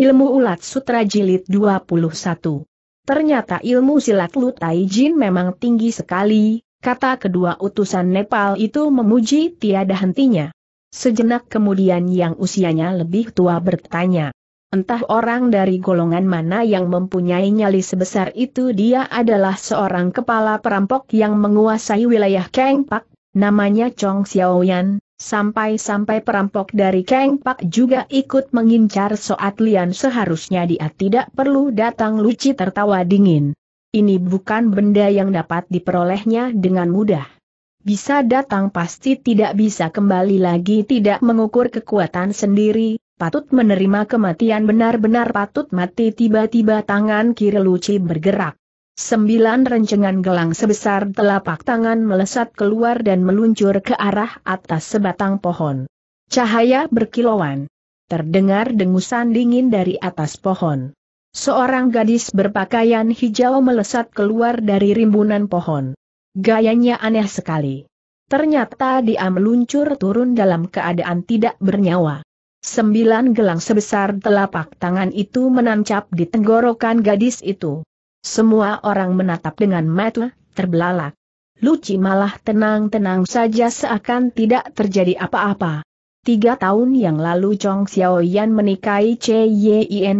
Ilmu Ulat Sutra Jilid 21 Ternyata ilmu silat Lutai Jin memang tinggi sekali, kata kedua utusan Nepal itu memuji tiada hentinya. Sejenak kemudian yang usianya lebih tua bertanya. Entah orang dari golongan mana yang mempunyai nyali sebesar itu dia adalah seorang kepala perampok yang menguasai wilayah Kengpak, namanya Chong Xiaoyan, Sampai-sampai perampok dari Kang Pak juga ikut mengincar Soat Lian seharusnya dia tidak perlu datang Luci tertawa dingin. Ini bukan benda yang dapat diperolehnya dengan mudah. Bisa datang pasti tidak bisa kembali lagi tidak mengukur kekuatan sendiri, patut menerima kematian benar-benar patut mati tiba-tiba tangan kiri Luci bergerak. Sembilan rencengan gelang sebesar telapak tangan melesat keluar dan meluncur ke arah atas sebatang pohon. Cahaya berkilauan. Terdengar dengusan dingin dari atas pohon. Seorang gadis berpakaian hijau melesat keluar dari rimbunan pohon. Gayanya aneh sekali. Ternyata dia meluncur turun dalam keadaan tidak bernyawa. Sembilan gelang sebesar telapak tangan itu menancap di tenggorokan gadis itu. Semua orang menatap dengan mata terbelalak. Luci malah tenang-tenang saja seakan tidak terjadi apa-apa. Tiga tahun yang lalu Chong Xiaoyan menikahi Che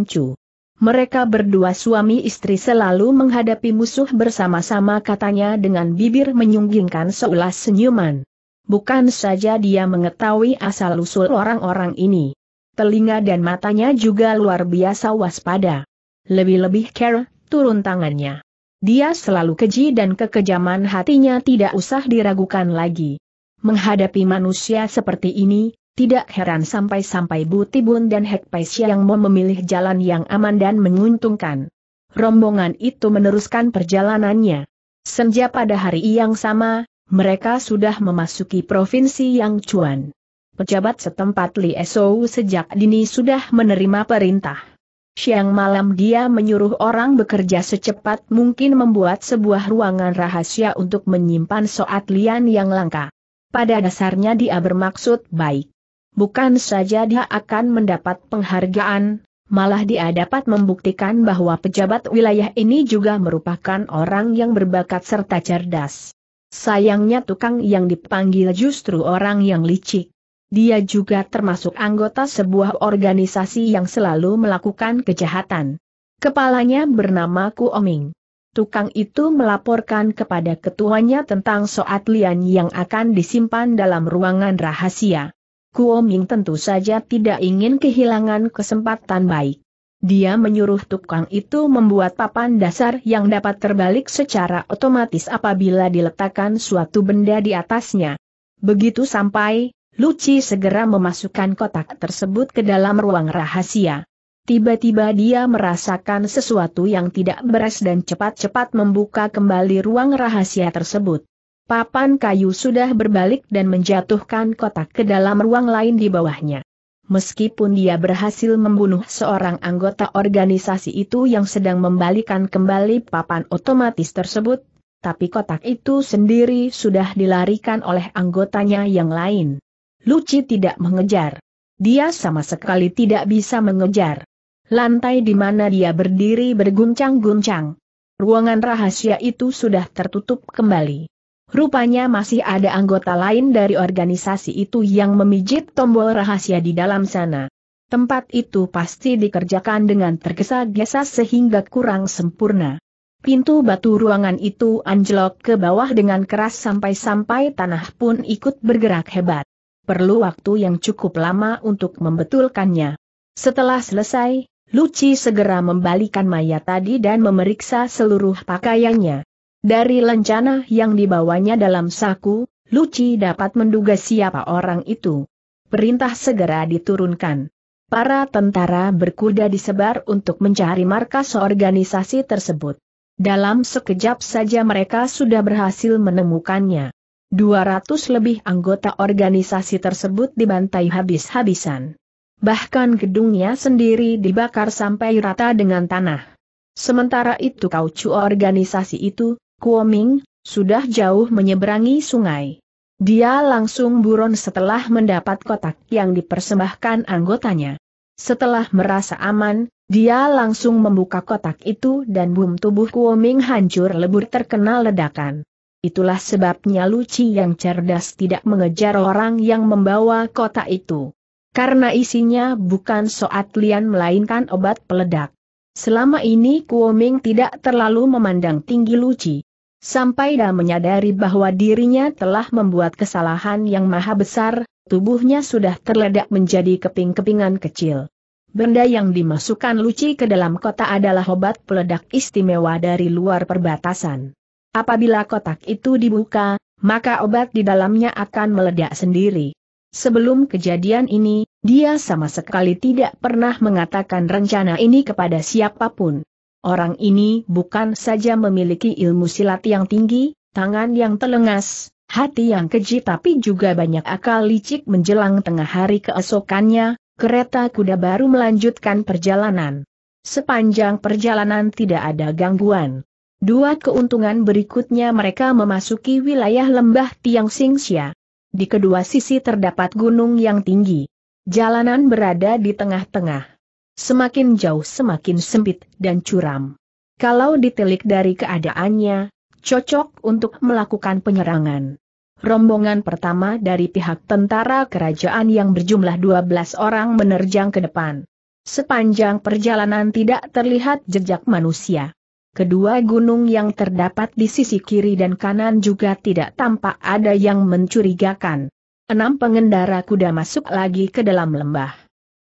Chu. Mereka berdua suami istri selalu menghadapi musuh bersama-sama katanya dengan bibir menyunggingkan seulas senyuman. Bukan saja dia mengetahui asal-usul orang-orang ini. Telinga dan matanya juga luar biasa waspada. Lebih-lebih care turun tangannya. Dia selalu keji dan kekejaman hatinya tidak usah diragukan lagi. Menghadapi manusia seperti ini, tidak heran sampai-sampai Butibun dan Hek yang mau memilih jalan yang aman dan menguntungkan. Rombongan itu meneruskan perjalanannya. Senja pada hari yang sama, mereka sudah memasuki provinsi yang cuan. Pejabat setempat Li Esou sejak dini sudah menerima perintah Siang malam dia menyuruh orang bekerja secepat mungkin membuat sebuah ruangan rahasia untuk menyimpan soat lian yang langka. Pada dasarnya dia bermaksud baik. Bukan saja dia akan mendapat penghargaan, malah dia dapat membuktikan bahwa pejabat wilayah ini juga merupakan orang yang berbakat serta cerdas. Sayangnya tukang yang dipanggil justru orang yang licik. Dia juga termasuk anggota sebuah organisasi yang selalu melakukan kejahatan. Kepalanya bernama Kuoming. Tukang itu melaporkan kepada ketuanya tentang soat lian yang akan disimpan dalam ruangan rahasia. Kuoming tentu saja tidak ingin kehilangan kesempatan baik. Dia menyuruh tukang itu membuat papan dasar yang dapat terbalik secara otomatis apabila diletakkan suatu benda di atasnya. Begitu sampai, Luci segera memasukkan kotak tersebut ke dalam ruang rahasia. Tiba-tiba dia merasakan sesuatu yang tidak beres dan cepat-cepat membuka kembali ruang rahasia tersebut. Papan kayu sudah berbalik dan menjatuhkan kotak ke dalam ruang lain di bawahnya. Meskipun dia berhasil membunuh seorang anggota organisasi itu yang sedang membalikan kembali papan otomatis tersebut, tapi kotak itu sendiri sudah dilarikan oleh anggotanya yang lain. Luci tidak mengejar. Dia sama sekali tidak bisa mengejar. Lantai di mana dia berdiri berguncang-guncang. Ruangan rahasia itu sudah tertutup kembali. Rupanya masih ada anggota lain dari organisasi itu yang memijit tombol rahasia di dalam sana. Tempat itu pasti dikerjakan dengan tergesa-gesa sehingga kurang sempurna. Pintu batu ruangan itu anjlok ke bawah dengan keras sampai-sampai tanah pun ikut bergerak hebat perlu waktu yang cukup lama untuk membetulkannya. Setelah selesai, Luci segera membalikan mayat tadi dan memeriksa seluruh pakaiannya. Dari lencana yang dibawanya dalam saku, Luci dapat menduga siapa orang itu. Perintah segera diturunkan. Para tentara berkuda disebar untuk mencari markas organisasi tersebut. Dalam sekejap saja mereka sudah berhasil menemukannya. 200 lebih anggota organisasi tersebut dibantai habis-habisan. Bahkan gedungnya sendiri dibakar sampai rata dengan tanah. Sementara itu kaucu organisasi itu, Kuoming, sudah jauh menyeberangi sungai. Dia langsung buron setelah mendapat kotak yang dipersembahkan anggotanya. Setelah merasa aman, dia langsung membuka kotak itu dan bum tubuh Kuoming hancur lebur terkena ledakan. Itulah sebabnya Luci yang cerdas tidak mengejar orang yang membawa kota itu. Karena isinya bukan soat lian melainkan obat peledak. Selama ini Kuoming tidak terlalu memandang tinggi Luci. Sampai dah menyadari bahwa dirinya telah membuat kesalahan yang maha besar, tubuhnya sudah terledak menjadi keping-kepingan kecil. Benda yang dimasukkan Luci ke dalam kota adalah obat peledak istimewa dari luar perbatasan. Apabila kotak itu dibuka, maka obat di dalamnya akan meledak sendiri. Sebelum kejadian ini, dia sama sekali tidak pernah mengatakan rencana ini kepada siapapun. Orang ini bukan saja memiliki ilmu silat yang tinggi, tangan yang telengas, hati yang keji tapi juga banyak akal licik menjelang tengah hari keesokannya, kereta kuda baru melanjutkan perjalanan. Sepanjang perjalanan tidak ada gangguan. Dua keuntungan berikutnya mereka memasuki wilayah lembah Tiang Singsia. Di kedua sisi terdapat gunung yang tinggi. Jalanan berada di tengah-tengah. Semakin jauh semakin sempit dan curam. Kalau ditelik dari keadaannya, cocok untuk melakukan penyerangan. Rombongan pertama dari pihak tentara kerajaan yang berjumlah 12 orang menerjang ke depan. Sepanjang perjalanan tidak terlihat jejak manusia. Kedua gunung yang terdapat di sisi kiri dan kanan juga tidak tampak ada yang mencurigakan. Enam pengendara kuda masuk lagi ke dalam lembah.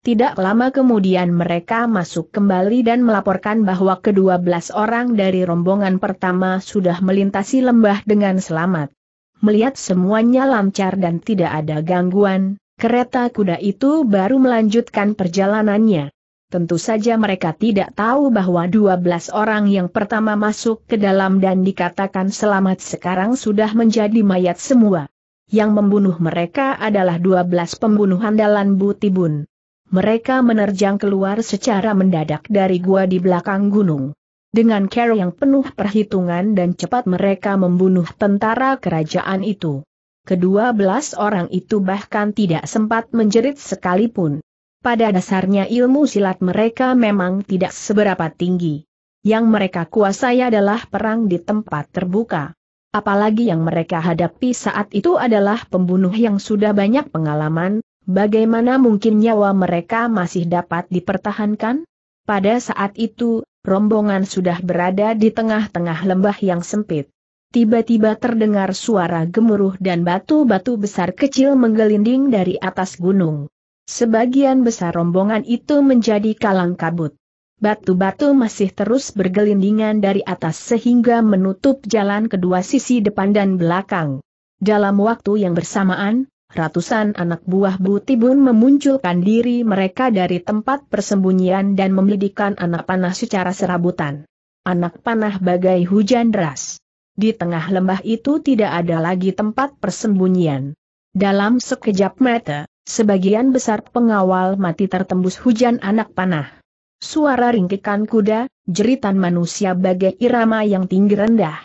Tidak lama kemudian mereka masuk kembali dan melaporkan bahwa kedua belas orang dari rombongan pertama sudah melintasi lembah dengan selamat. Melihat semuanya lancar dan tidak ada gangguan, kereta kuda itu baru melanjutkan perjalanannya. Tentu saja mereka tidak tahu bahwa 12 orang yang pertama masuk ke dalam dan dikatakan selamat sekarang sudah menjadi mayat semua. Yang membunuh mereka adalah 12 pembunuh andalan Butibun. Mereka menerjang keluar secara mendadak dari gua di belakang gunung. Dengan care yang penuh perhitungan dan cepat mereka membunuh tentara kerajaan itu. Kedua belas orang itu bahkan tidak sempat menjerit sekalipun. Pada dasarnya ilmu silat mereka memang tidak seberapa tinggi. Yang mereka kuasai adalah perang di tempat terbuka. Apalagi yang mereka hadapi saat itu adalah pembunuh yang sudah banyak pengalaman, bagaimana mungkin nyawa mereka masih dapat dipertahankan? Pada saat itu, rombongan sudah berada di tengah-tengah lembah yang sempit. Tiba-tiba terdengar suara gemuruh dan batu-batu besar kecil menggelinding dari atas gunung. Sebagian besar rombongan itu menjadi kalang kabut. Batu-batu masih terus bergelindingan dari atas sehingga menutup jalan kedua sisi depan dan belakang. Dalam waktu yang bersamaan, ratusan anak buah Butibun memunculkan diri mereka dari tempat persembunyian dan memelidikan anak panah secara serabutan. Anak panah bagai hujan deras. Di tengah lembah itu tidak ada lagi tempat persembunyian. Dalam sekejap mata, Sebagian besar pengawal mati tertembus hujan anak panah. Suara ringkikan kuda, jeritan manusia bagai irama yang tinggi rendah.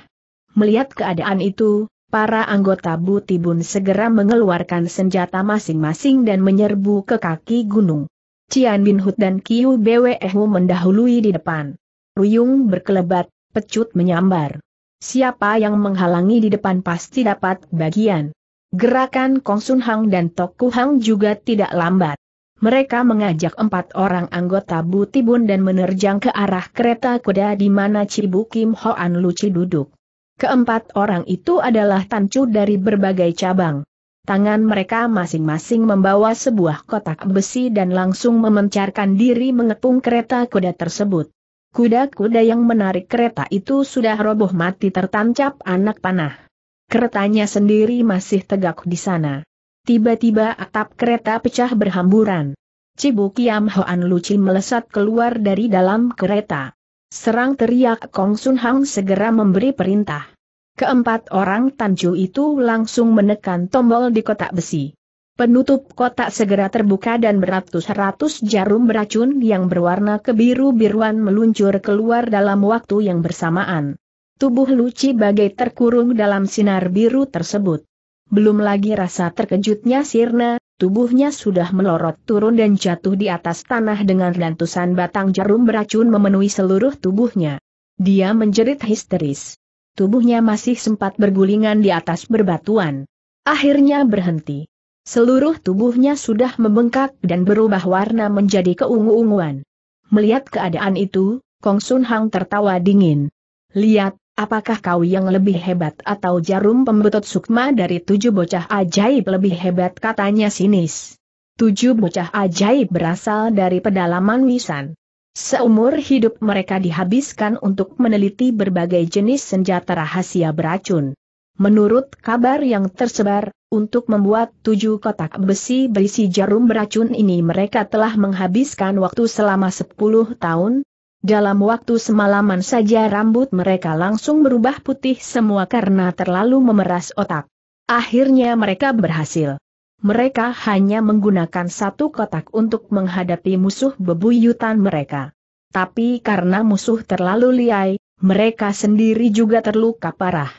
Melihat keadaan itu, para anggota Butibun segera mengeluarkan senjata masing-masing dan menyerbu ke kaki gunung. Cian Bin Hud dan Kiu Bwehu mendahului di depan. Ruyung berkelebat, pecut menyambar. Siapa yang menghalangi di depan pasti dapat bagian. Gerakan Kong Sun Hang dan Tok Ku Hang juga tidak lambat. Mereka mengajak empat orang anggota Butibun dan menerjang ke arah kereta kuda di mana Cibu Kim Hoan Luci duduk. Keempat orang itu adalah tancu dari berbagai cabang. Tangan mereka masing-masing membawa sebuah kotak besi dan langsung memencarkan diri mengepung kereta kuda tersebut. Kuda-kuda yang menarik kereta itu sudah roboh mati tertancap anak panah keretanya sendiri masih tegak di sana. Tiba-tiba atap kereta pecah berhamburan. Cibukiam Hoan Luci melesat keluar dari dalam kereta. Serang teriak Kong Sun Hang segera memberi perintah. Keempat orang Tanju itu langsung menekan tombol di kotak besi. Penutup kotak segera terbuka dan beratus-ratus jarum beracun yang berwarna kebiru-biruan meluncur keluar dalam waktu yang bersamaan. Tubuh Luci bagai terkurung dalam sinar biru tersebut. Belum lagi rasa terkejutnya Sirna, tubuhnya sudah melorot turun dan jatuh di atas tanah dengan rantusan batang jarum beracun memenuhi seluruh tubuhnya. Dia menjerit histeris. Tubuhnya masih sempat bergulingan di atas berbatuan. Akhirnya berhenti. Seluruh tubuhnya sudah membengkak dan berubah warna menjadi keungu-unguan. Melihat keadaan itu, Kong Sun Hang tertawa dingin. Lihat, apakah kau yang lebih hebat atau jarum pembetot sukma dari tujuh bocah ajaib lebih hebat katanya sinis. Tujuh bocah ajaib berasal dari pedalaman Wisan. Seumur hidup mereka dihabiskan untuk meneliti berbagai jenis senjata rahasia beracun. Menurut kabar yang tersebar, untuk membuat tujuh kotak besi berisi jarum beracun ini mereka telah menghabiskan waktu selama sepuluh tahun, dalam waktu semalaman saja rambut mereka langsung berubah putih semua karena terlalu memeras otak. Akhirnya mereka berhasil. Mereka hanya menggunakan satu kotak untuk menghadapi musuh bebuyutan mereka. Tapi karena musuh terlalu liai, mereka sendiri juga terluka parah.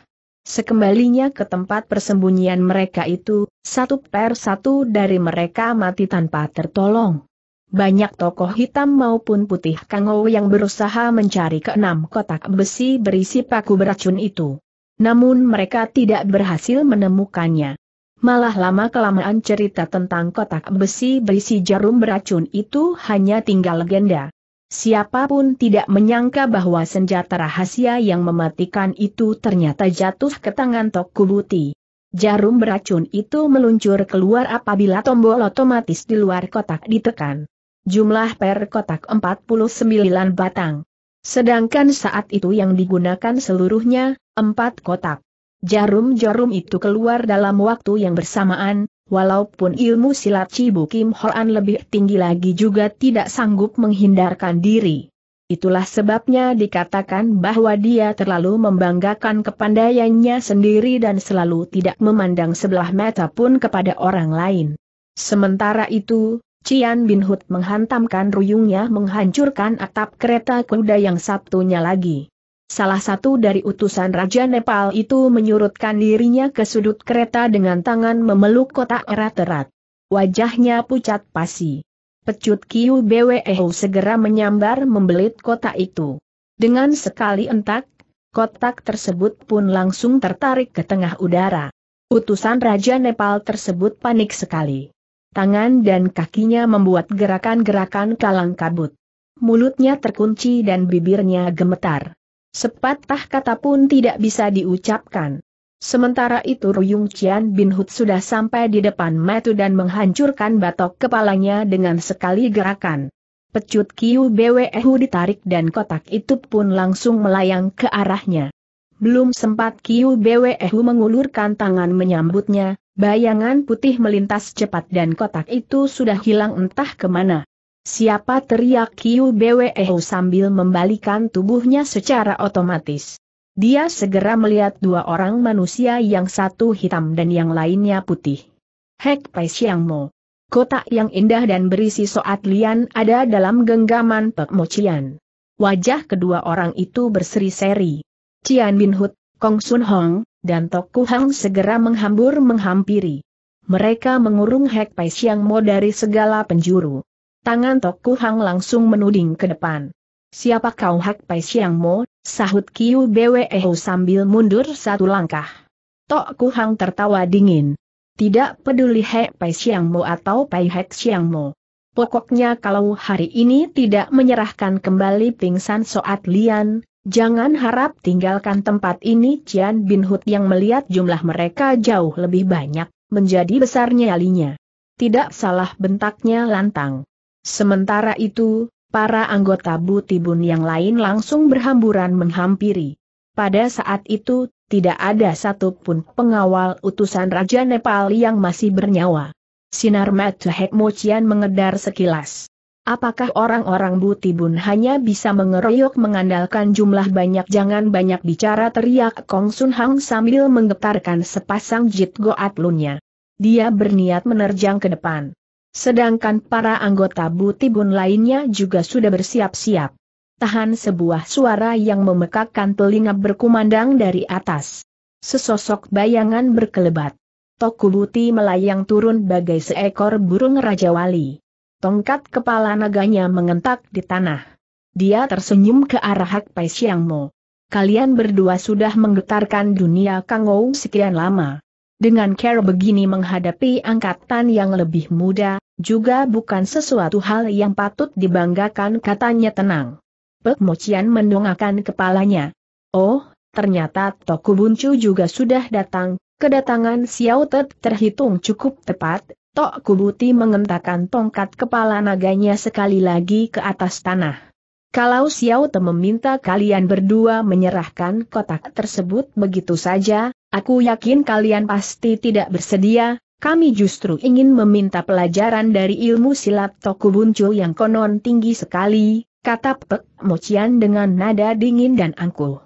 Sekembalinya ke tempat persembunyian mereka itu, satu per satu dari mereka mati tanpa tertolong banyak tokoh hitam maupun putih Kangou yang berusaha mencari keenam kotak besi berisi paku beracun itu. Namun mereka tidak berhasil menemukannya. Malah lama-kelamaan cerita tentang kotak besi berisi jarum beracun itu hanya tinggal legenda. Siapapun tidak menyangka bahwa senjata rahasia yang mematikan itu ternyata jatuh ke tangan Toku Jarum beracun itu meluncur keluar apabila tombol otomatis di luar kotak ditekan jumlah per kotak 49 batang. Sedangkan saat itu yang digunakan seluruhnya, 4 kotak. Jarum-jarum itu keluar dalam waktu yang bersamaan, walaupun ilmu silat Cibu Kim Hoan lebih tinggi lagi juga tidak sanggup menghindarkan diri. Itulah sebabnya dikatakan bahwa dia terlalu membanggakan kepandaiannya sendiri dan selalu tidak memandang sebelah mata pun kepada orang lain. Sementara itu, Cian Bin Hud menghantamkan ruyungnya menghancurkan atap kereta kuda yang satunya lagi. Salah satu dari utusan Raja Nepal itu menyurutkan dirinya ke sudut kereta dengan tangan memeluk kotak erat-erat. Wajahnya pucat pasi. Pecut Kiu Bweho segera menyambar membelit kotak itu. Dengan sekali entak, kotak tersebut pun langsung tertarik ke tengah udara. Utusan Raja Nepal tersebut panik sekali tangan dan kakinya membuat gerakan-gerakan kalang kabut. Mulutnya terkunci dan bibirnya gemetar. Sepatah kata pun tidak bisa diucapkan. Sementara itu Ruyung Qian Bin Hud sudah sampai di depan Metu dan menghancurkan batok kepalanya dengan sekali gerakan. Pecut Kiu Bwehu ditarik dan kotak itu pun langsung melayang ke arahnya. Belum sempat Kiu Bwehu mengulurkan tangan menyambutnya, Bayangan putih melintas cepat dan kotak itu sudah hilang entah kemana. Siapa teriak Kiu Bweo sambil membalikan tubuhnya secara otomatis. Dia segera melihat dua orang manusia yang satu hitam dan yang lainnya putih. Hek Pai Siang Mo. Kotak yang indah dan berisi soat lian ada dalam genggaman Pek Mo Cian. Wajah kedua orang itu berseri-seri. Cian Bin Hut, Kong Sun Hong, dan Toku Hang segera menghambur menghampiri. Mereka mengurung Hek Pai Siang Mo dari segala penjuru. Tangan Toku Hang langsung menuding ke depan. Siapa kau Hek Pai Siang Mo? Sahut Kiu Bweho sambil mundur satu langkah. Toku Hang tertawa dingin. Tidak peduli Hek Pai Siang Mo atau Pai Hek Siang Mo. Pokoknya kalau hari ini tidak menyerahkan kembali pingsan Soat Lian, Jangan harap tinggalkan tempat ini Cian Bin Hut yang melihat jumlah mereka jauh lebih banyak, menjadi besar nyalinya. Tidak salah bentaknya lantang. Sementara itu, para anggota Butibun yang lain langsung berhamburan menghampiri. Pada saat itu, tidak ada satupun pengawal utusan Raja Nepal yang masih bernyawa. Sinar mata Hekmo Cian mengedar sekilas. Apakah orang-orang Butibun hanya bisa mengeroyok mengandalkan jumlah banyak jangan banyak bicara teriak Kong Sun Hang sambil menggetarkan sepasang jit goat lunya. Dia berniat menerjang ke depan. Sedangkan para anggota Butibun lainnya juga sudah bersiap-siap. Tahan sebuah suara yang memekakkan telinga berkumandang dari atas. Sesosok bayangan berkelebat. Toku Buti melayang turun bagai seekor burung Raja Wali. Tongkat kepala naganya mengentak di tanah. Dia tersenyum ke arah Hak Pai Siang Mo. Kalian berdua sudah menggetarkan dunia Kang Kangou sekian lama. Dengan care begini menghadapi angkatan yang lebih muda, juga bukan sesuatu hal yang patut dibanggakan katanya tenang. Pek Mocian mendongakkan kepalanya. Oh, ternyata Toku Buncu juga sudah datang, kedatangan Xiao Tet terhitung cukup tepat, Tok Kubuti mengentakkan tongkat kepala naganya sekali lagi ke atas tanah. Kalau Xiao Te meminta kalian berdua menyerahkan kotak tersebut begitu saja, aku yakin kalian pasti tidak bersedia, kami justru ingin meminta pelajaran dari ilmu silat Toku Buncu yang konon tinggi sekali, kata Pek Mocian dengan nada dingin dan angkuh.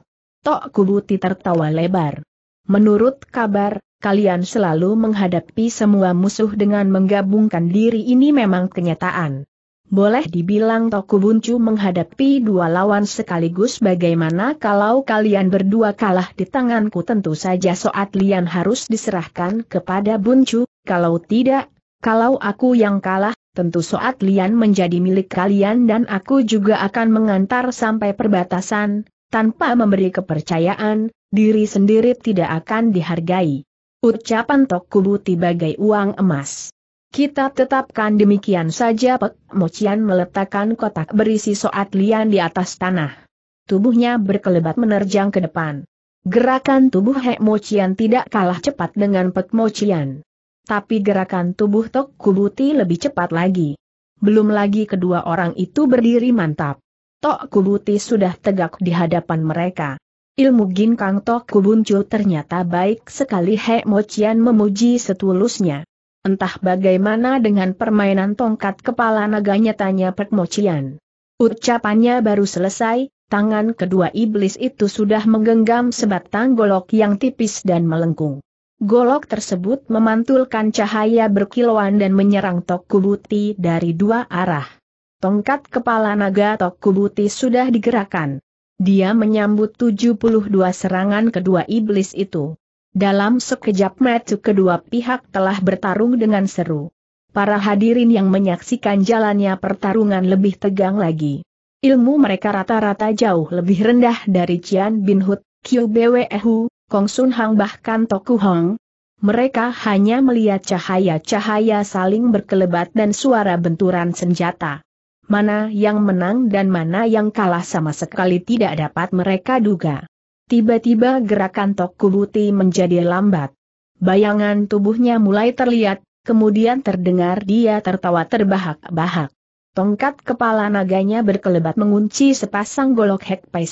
Tok Kubuti tertawa lebar. Menurut kabar, kalian selalu menghadapi semua musuh dengan menggabungkan diri ini memang kenyataan. Boleh dibilang toku buncu menghadapi dua lawan sekaligus bagaimana kalau kalian berdua kalah di tanganku tentu saja Soat Lian harus diserahkan kepada Buncu, kalau tidak, kalau aku yang kalah, tentu Soat Lian menjadi milik kalian dan aku juga akan mengantar sampai perbatasan, tanpa memberi kepercayaan, diri sendiri tidak akan dihargai. Ucapan Tok Kubuti bagai uang emas. Kita tetapkan demikian saja Pek Mocian meletakkan kotak berisi soat lian di atas tanah. Tubuhnya berkelebat menerjang ke depan. Gerakan tubuh Hek Mocian tidak kalah cepat dengan Pek Mocian. Tapi gerakan tubuh Tok Kubuti lebih cepat lagi. Belum lagi kedua orang itu berdiri mantap. Tok Kubuti sudah tegak di hadapan mereka. Ilmu gin kang tok kubuncu ternyata baik sekali He Mochian memuji setulusnya. Entah bagaimana dengan permainan tongkat kepala naganya tanya Pek Mochian. Ucapannya baru selesai, tangan kedua iblis itu sudah menggenggam sebatang golok yang tipis dan melengkung. Golok tersebut memantulkan cahaya berkilauan dan menyerang tok kubuti dari dua arah. Tongkat kepala naga tok kubuti sudah digerakkan. Dia menyambut 72 serangan kedua iblis itu. Dalam sekejap mata kedua pihak telah bertarung dengan seru. Para hadirin yang menyaksikan jalannya pertarungan lebih tegang lagi. Ilmu mereka rata-rata jauh lebih rendah dari Cian Bin Hud, Qiu Bwe Hu, Kong Sun Hang bahkan Toku Hong. Mereka hanya melihat cahaya-cahaya saling berkelebat dan suara benturan senjata mana yang menang dan mana yang kalah sama sekali tidak dapat mereka duga. Tiba-tiba gerakan Tokubuti menjadi lambat. Bayangan tubuhnya mulai terlihat, kemudian terdengar dia tertawa terbahak-bahak. Tongkat kepala naganya berkelebat mengunci sepasang golok Hek Pai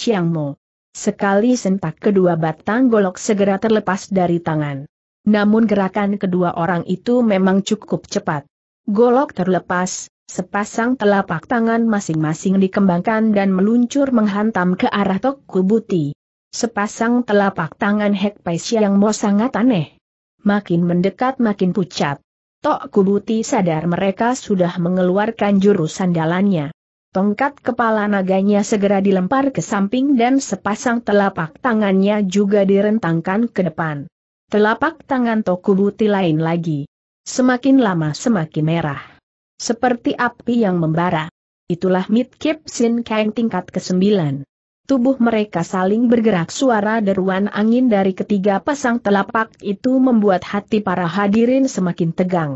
Sekali sentak kedua batang golok segera terlepas dari tangan. Namun gerakan kedua orang itu memang cukup cepat. Golok terlepas, Sepasang telapak tangan masing-masing dikembangkan dan meluncur menghantam ke arah Tok Kubuti. Sepasang telapak tangan Hek Pai Siang Mo sangat aneh. Makin mendekat makin pucat. Tok Kubuti sadar mereka sudah mengeluarkan jurus sandalannya. Tongkat kepala naganya segera dilempar ke samping dan sepasang telapak tangannya juga direntangkan ke depan. Telapak tangan Tok Kubuti lain lagi. Semakin lama semakin merah seperti api yang membara. Itulah Mid Kip Sin Kang tingkat ke-9. Tubuh mereka saling bergerak suara deruan angin dari ketiga pasang telapak itu membuat hati para hadirin semakin tegang.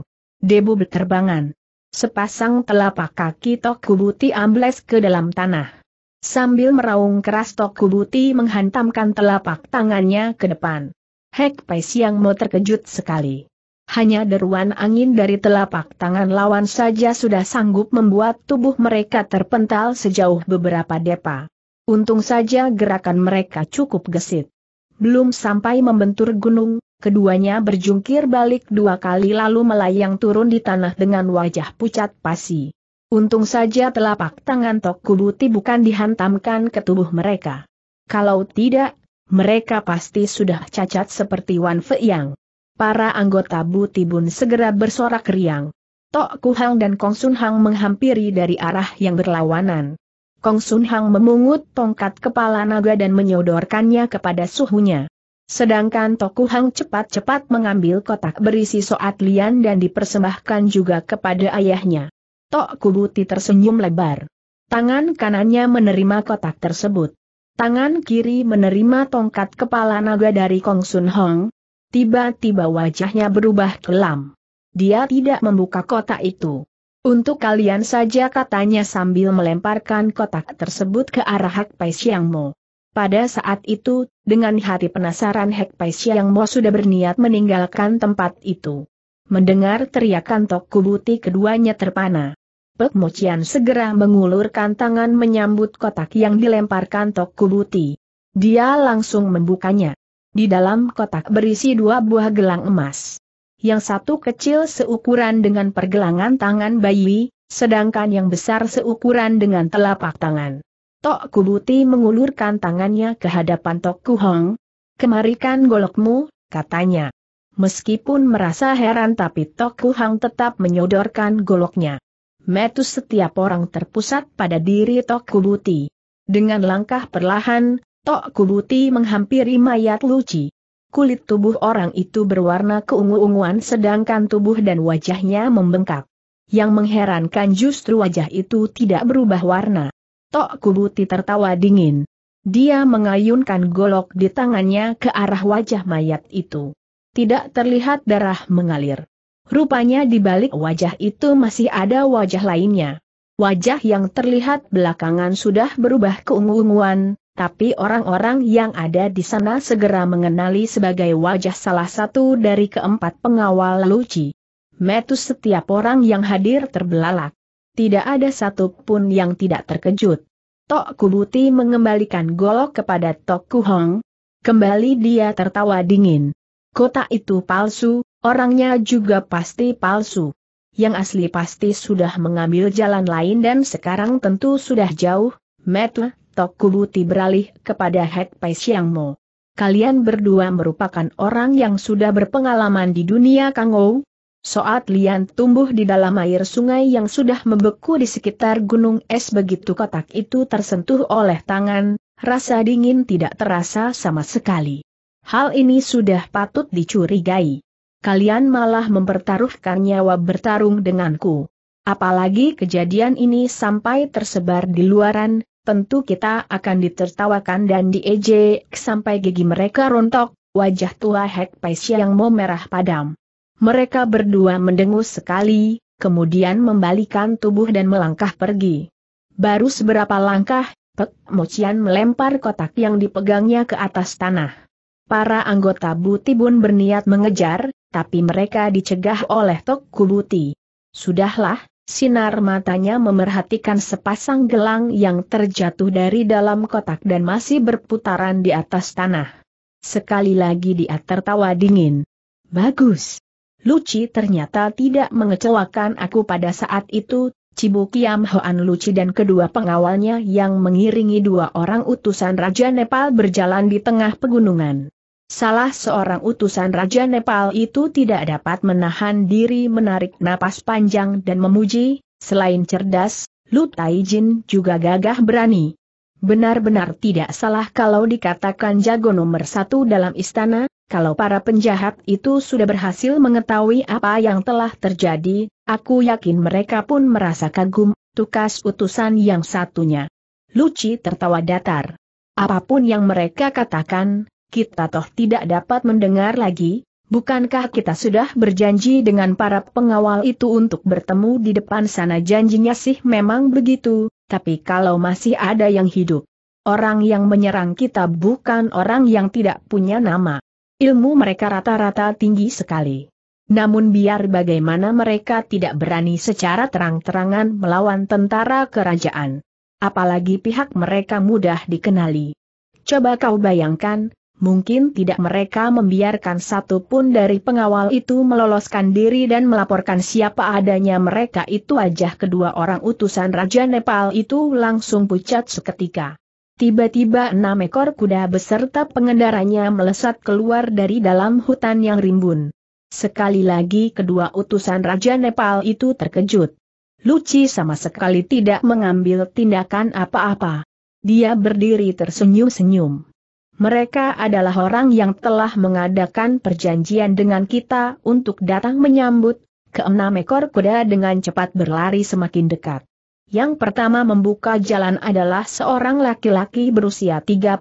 Debu berterbangan. Sepasang telapak kaki Tokubuti ambles ke dalam tanah. Sambil meraung keras Tokubuti menghantamkan telapak tangannya ke depan. Hek Pai Siang Mo terkejut sekali. Hanya deruan angin dari telapak tangan lawan saja sudah sanggup membuat tubuh mereka terpental sejauh beberapa depa. Untung saja gerakan mereka cukup gesit. Belum sampai membentur gunung, keduanya berjungkir balik dua kali lalu melayang turun di tanah dengan wajah pucat pasi. Untung saja telapak tangan Tok Kubuti bukan dihantamkan ke tubuh mereka. Kalau tidak, mereka pasti sudah cacat seperti Wan Fei Yang para anggota Butibun segera bersorak riang. Tok Kuhang dan Kong Sun Hang menghampiri dari arah yang berlawanan. Kong Sun Hang memungut tongkat kepala naga dan menyodorkannya kepada suhunya. Sedangkan Tok Kuhang cepat-cepat mengambil kotak berisi soat lian dan dipersembahkan juga kepada ayahnya. Tok Kubuti tersenyum lebar. Tangan kanannya menerima kotak tersebut. Tangan kiri menerima tongkat kepala naga dari Kong Sun Hong, Tiba-tiba wajahnya berubah kelam. Dia tidak membuka kotak itu. Untuk kalian saja katanya sambil melemparkan kotak tersebut ke arah Hak Pai Siang Mo. Pada saat itu, dengan hati penasaran Hak Pai Siang Mo sudah berniat meninggalkan tempat itu. Mendengar teriakan Tok Kubuti keduanya terpana. Pek Chian segera mengulurkan tangan menyambut kotak yang dilemparkan Tok Kubuti. Dia langsung membukanya. Di dalam kotak berisi dua buah gelang emas. Yang satu kecil seukuran dengan pergelangan tangan bayi, sedangkan yang besar seukuran dengan telapak tangan. Tok Kubuti mengulurkan tangannya ke hadapan Tok Kuhong. Kemarikan golokmu, katanya. Meskipun merasa heran tapi Tok Kuhong tetap menyodorkan goloknya. Metus setiap orang terpusat pada diri Tok Kubuti. Dengan langkah perlahan, Tok Kubuti menghampiri mayat Luci. Kulit tubuh orang itu berwarna keungu-unguan sedangkan tubuh dan wajahnya membengkak. Yang mengherankan justru wajah itu tidak berubah warna. Tok Kubuti tertawa dingin. Dia mengayunkan golok di tangannya ke arah wajah mayat itu. Tidak terlihat darah mengalir. Rupanya di balik wajah itu masih ada wajah lainnya. Wajah yang terlihat belakangan sudah berubah keungu-unguan, tapi orang-orang yang ada di sana segera mengenali sebagai wajah salah satu dari keempat pengawal Luci. Metus setiap orang yang hadir terbelalak. Tidak ada satupun yang tidak terkejut. Tok Kubuti mengembalikan golok kepada Tok Kuhong. Kembali dia tertawa dingin. Kota itu palsu, orangnya juga pasti palsu. Yang asli pasti sudah mengambil jalan lain dan sekarang tentu sudah jauh, Metu, Tok Kubuti beralih kepada Hek Pai Siang Mo. Kalian berdua merupakan orang yang sudah berpengalaman di dunia Kangou. Soat Lian tumbuh di dalam air sungai yang sudah membeku di sekitar gunung es begitu kotak itu tersentuh oleh tangan, rasa dingin tidak terasa sama sekali. Hal ini sudah patut dicurigai. Kalian malah mempertaruhkan nyawa bertarung denganku. Apalagi kejadian ini sampai tersebar di luaran, tentu kita akan ditertawakan dan diejek sampai gigi mereka rontok, wajah tua Hek Paisya yang mau merah padam. Mereka berdua mendengus sekali, kemudian membalikan tubuh dan melangkah pergi. Baru seberapa langkah, Pek Mocian melempar kotak yang dipegangnya ke atas tanah. Para anggota Buti Butibun berniat mengejar, tapi mereka dicegah oleh Tok Kubuti. Sudahlah, Sinar matanya memerhatikan sepasang gelang yang terjatuh dari dalam kotak dan masih berputaran di atas tanah. Sekali lagi dia tertawa dingin. Bagus. Luci ternyata tidak mengecewakan aku pada saat itu, Cibu Kiam Hoan Luci dan kedua pengawalnya yang mengiringi dua orang utusan Raja Nepal berjalan di tengah pegunungan. Salah seorang utusan Raja Nepal itu tidak dapat menahan diri menarik napas panjang dan memuji, selain cerdas, Lu Taijin juga gagah berani. Benar-benar tidak salah kalau dikatakan jago nomor satu dalam istana, kalau para penjahat itu sudah berhasil mengetahui apa yang telah terjadi, aku yakin mereka pun merasa kagum, tukas utusan yang satunya. Luci tertawa datar. Apapun yang mereka katakan, kita toh tidak dapat mendengar lagi, bukankah kita sudah berjanji dengan para pengawal itu untuk bertemu di depan sana janjinya sih memang begitu, tapi kalau masih ada yang hidup, orang yang menyerang kita bukan orang yang tidak punya nama. Ilmu mereka rata-rata tinggi sekali. Namun biar bagaimana mereka tidak berani secara terang-terangan melawan tentara kerajaan. Apalagi pihak mereka mudah dikenali. Coba kau bayangkan, mungkin tidak mereka membiarkan satu pun dari pengawal itu meloloskan diri dan melaporkan siapa adanya mereka itu aja. kedua orang utusan Raja Nepal itu langsung pucat seketika. Tiba-tiba enam ekor kuda beserta pengendaranya melesat keluar dari dalam hutan yang rimbun. Sekali lagi kedua utusan Raja Nepal itu terkejut. Luci sama sekali tidak mengambil tindakan apa-apa. Dia berdiri tersenyum-senyum. Mereka adalah orang yang telah mengadakan perjanjian dengan kita untuk datang menyambut, keenam ekor kuda dengan cepat berlari semakin dekat. Yang pertama membuka jalan adalah seorang laki-laki berusia 35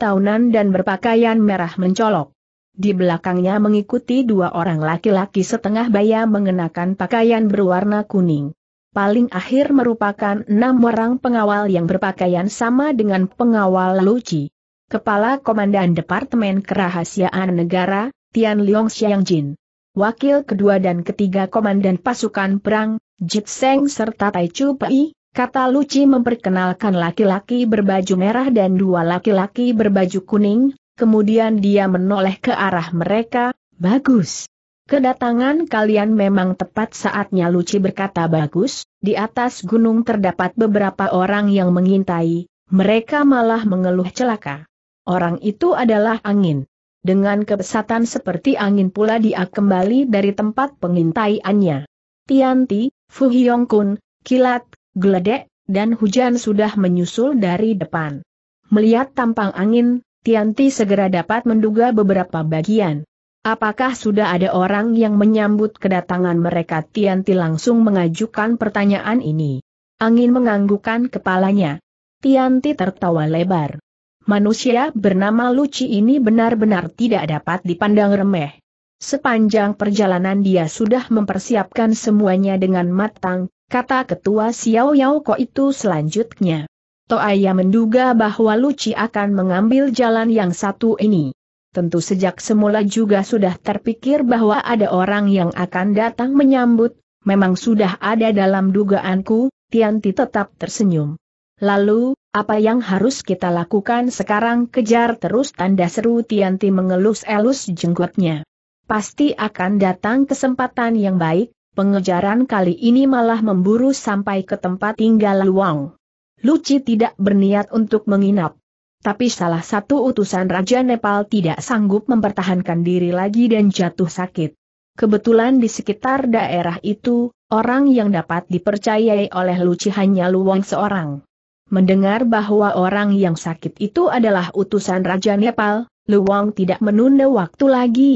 tahunan dan berpakaian merah mencolok. Di belakangnya mengikuti dua orang laki-laki setengah baya mengenakan pakaian berwarna kuning. Paling akhir merupakan enam orang pengawal yang berpakaian sama dengan pengawal Luci. Kepala Komandan Departemen Kerahasiaan Negara, Tian Liong Xiang Jin. Wakil kedua dan ketiga Komandan Pasukan Perang, Jit Seng serta Tai Chu Pei, kata Luci memperkenalkan laki-laki berbaju merah dan dua laki-laki berbaju kuning, kemudian dia menoleh ke arah mereka, bagus. Kedatangan kalian memang tepat saatnya Luci berkata bagus, di atas gunung terdapat beberapa orang yang mengintai, mereka malah mengeluh celaka. Orang itu adalah angin. Dengan kepesatan seperti angin pula dia kembali dari tempat pengintaiannya. Tianti, Fuhyong Kun, kilat, Gledek, dan hujan sudah menyusul dari depan. Melihat tampang angin, Tianti segera dapat menduga beberapa bagian. Apakah sudah ada orang yang menyambut kedatangan mereka? Tianti langsung mengajukan pertanyaan ini. Angin menganggukkan kepalanya. Tianti tertawa lebar manusia bernama Luci ini benar-benar tidak dapat dipandang remeh. Sepanjang perjalanan dia sudah mempersiapkan semuanya dengan matang, kata ketua Xiao Yao Ko itu selanjutnya. Toaya menduga bahwa Luci akan mengambil jalan yang satu ini. Tentu sejak semula juga sudah terpikir bahwa ada orang yang akan datang menyambut, memang sudah ada dalam dugaanku, Tianti tetap tersenyum. Lalu, apa yang harus kita lakukan sekarang kejar terus tanda seru Tianti mengelus-elus jenggotnya. Pasti akan datang kesempatan yang baik, pengejaran kali ini malah memburu sampai ke tempat tinggal Luang. Luci tidak berniat untuk menginap. Tapi salah satu utusan Raja Nepal tidak sanggup mempertahankan diri lagi dan jatuh sakit. Kebetulan di sekitar daerah itu, orang yang dapat dipercayai oleh Luci hanya Luang seorang. Mendengar bahwa orang yang sakit itu adalah utusan Raja Nepal, Luang tidak menunda waktu lagi.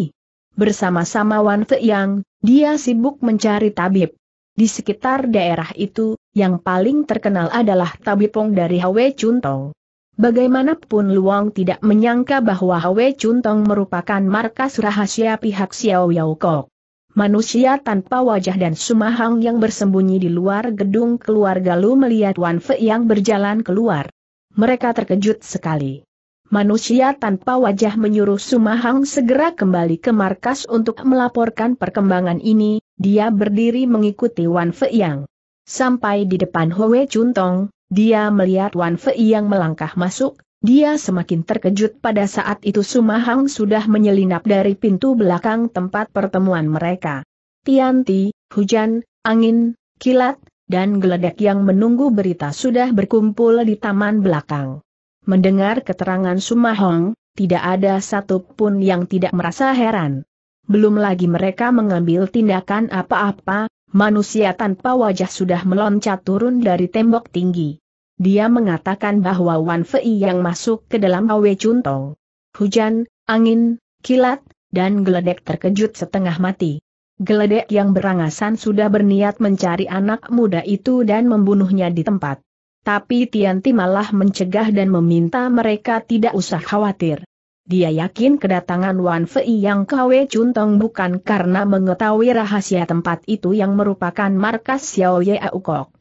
Bersama-sama Wan Yang, dia sibuk mencari tabib. Di sekitar daerah itu, yang paling terkenal adalah tabipong dari Hwe Tong. Bagaimanapun Luang tidak menyangka bahwa Hwe Tong merupakan markas rahasia pihak Xiao Yao Kok. Manusia tanpa wajah dan Sumahang yang bersembunyi di luar gedung keluarga Lu melihat Wan Fe yang berjalan keluar. Mereka terkejut sekali. Manusia tanpa wajah menyuruh Sumahang segera kembali ke markas untuk melaporkan perkembangan ini, dia berdiri mengikuti Wan yang. Sampai di depan Hwe Chuntong, dia melihat Wan yang melangkah masuk, dia semakin terkejut pada saat itu Sumahang sudah menyelinap dari pintu belakang tempat pertemuan mereka. Tianti, hujan, angin, kilat, dan geledek yang menunggu berita sudah berkumpul di taman belakang. Mendengar keterangan Sumahong, tidak ada satupun yang tidak merasa heran. Belum lagi mereka mengambil tindakan apa-apa, manusia tanpa wajah sudah meloncat turun dari tembok tinggi. Dia mengatakan bahwa Wan Fei yang masuk ke dalam Awe Tong. Hujan, angin, kilat, dan geledek terkejut setengah mati. Geledek yang berangasan sudah berniat mencari anak muda itu dan membunuhnya di tempat. Tapi Tianti malah mencegah dan meminta mereka tidak usah khawatir. Dia yakin kedatangan Wan Fei yang Chun Tong bukan karena mengetahui rahasia tempat itu yang merupakan markas Xiao Ye Aukok.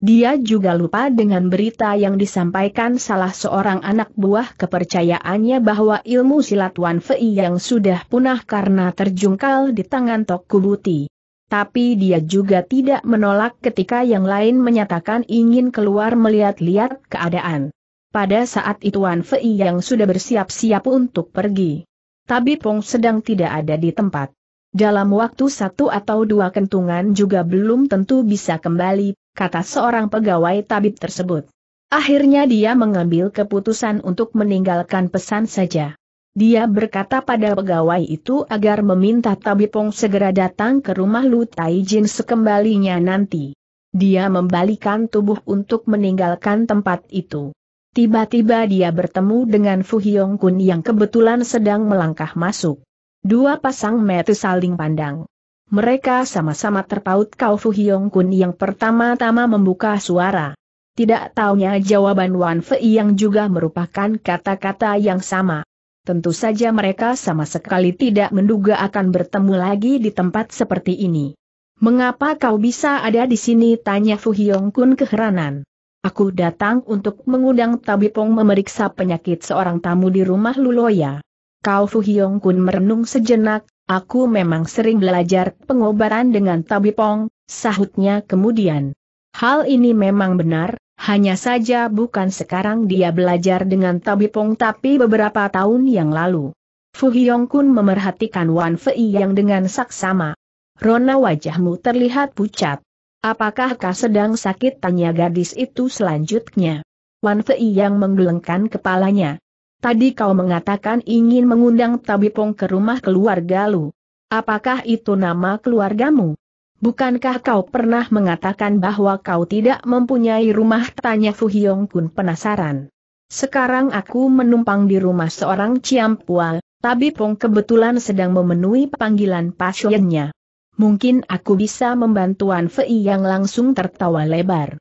Dia juga lupa dengan berita yang disampaikan salah seorang anak buah kepercayaannya bahwa ilmu silat Wan Fei yang sudah punah karena terjungkal di tangan Tok Kubuti. Tapi dia juga tidak menolak ketika yang lain menyatakan ingin keluar melihat-lihat keadaan. Pada saat itu Wan Fei yang sudah bersiap-siap untuk pergi. Tapi Pong sedang tidak ada di tempat. Dalam waktu satu atau dua kentungan juga belum tentu bisa kembali, kata seorang pegawai tabib tersebut. Akhirnya dia mengambil keputusan untuk meninggalkan pesan saja. Dia berkata pada pegawai itu agar meminta Tabipong segera datang ke rumah Lu Taijin sekembalinya nanti. Dia membalikan tubuh untuk meninggalkan tempat itu. Tiba-tiba dia bertemu dengan Fu Hyong Kun yang kebetulan sedang melangkah masuk. Dua pasang mata saling pandang. Mereka sama-sama terpaut Kau Fu Hyong Kun yang pertama-tama membuka suara. Tidak taunya jawaban Wan Fei yang juga merupakan kata-kata yang sama. Tentu saja mereka sama sekali tidak menduga akan bertemu lagi di tempat seperti ini. Mengapa kau bisa ada di sini? Tanya Fu Hyong Kun keheranan. Aku datang untuk mengundang Tabipong memeriksa penyakit seorang tamu di rumah Luloya. Kau Fu Hyong Kun merenung sejenak, Aku memang sering belajar pengobaran dengan tabipong, sahutnya kemudian. Hal ini memang benar, hanya saja bukan sekarang dia belajar dengan tabipong tapi beberapa tahun yang lalu. Fu Hyong memerhatikan Wan Fei yang dengan saksama. Rona wajahmu terlihat pucat. Apakah kau sedang sakit tanya gadis itu selanjutnya. Wan Fei yang menggelengkan kepalanya. Tadi kau mengatakan ingin mengundang Tabipong ke rumah keluarga lu. Apakah itu nama keluargamu? Bukankah kau pernah mengatakan bahwa kau tidak mempunyai rumah? Tanya Fu Fuhyong pun penasaran. Sekarang aku menumpang di rumah seorang Ciampua, Tabipong kebetulan sedang memenuhi panggilan pasiennya. Mungkin aku bisa membantuan Fei yang langsung tertawa lebar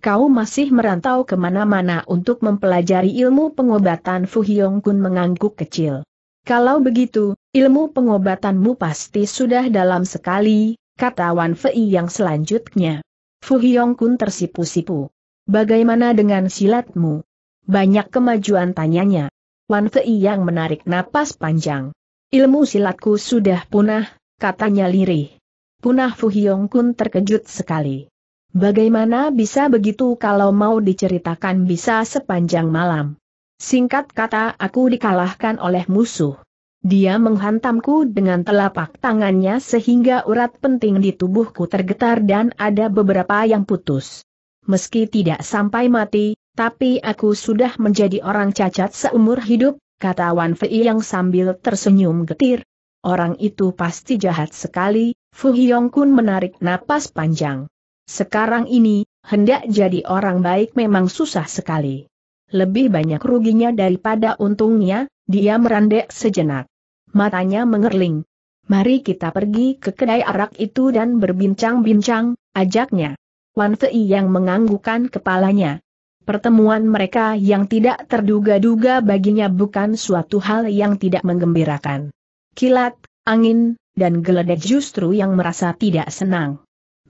kau masih merantau kemana-mana untuk mempelajari ilmu pengobatan Fu Hyong Kun mengangguk kecil. Kalau begitu, ilmu pengobatanmu pasti sudah dalam sekali, kata Wan Fei yang selanjutnya. Fu Hyong Kun tersipu-sipu. Bagaimana dengan silatmu? Banyak kemajuan tanyanya. Wan Fei yang menarik napas panjang. Ilmu silatku sudah punah, katanya lirih. Punah Fu Hyong Kun terkejut sekali. Bagaimana bisa begitu kalau mau diceritakan bisa sepanjang malam? Singkat kata aku dikalahkan oleh musuh. Dia menghantamku dengan telapak tangannya sehingga urat penting di tubuhku tergetar dan ada beberapa yang putus. Meski tidak sampai mati, tapi aku sudah menjadi orang cacat seumur hidup, kata Wan Fei yang sambil tersenyum getir. Orang itu pasti jahat sekali, Fu Hyong Kun menarik napas panjang. Sekarang ini, hendak jadi orang baik memang susah sekali. Lebih banyak ruginya daripada untungnya, dia merandek sejenak. Matanya mengerling. Mari kita pergi ke kedai arak itu dan berbincang-bincang, ajaknya. Wan Fei yang menganggukan kepalanya. Pertemuan mereka yang tidak terduga-duga baginya bukan suatu hal yang tidak menggembirakan. Kilat, angin, dan geledek justru yang merasa tidak senang.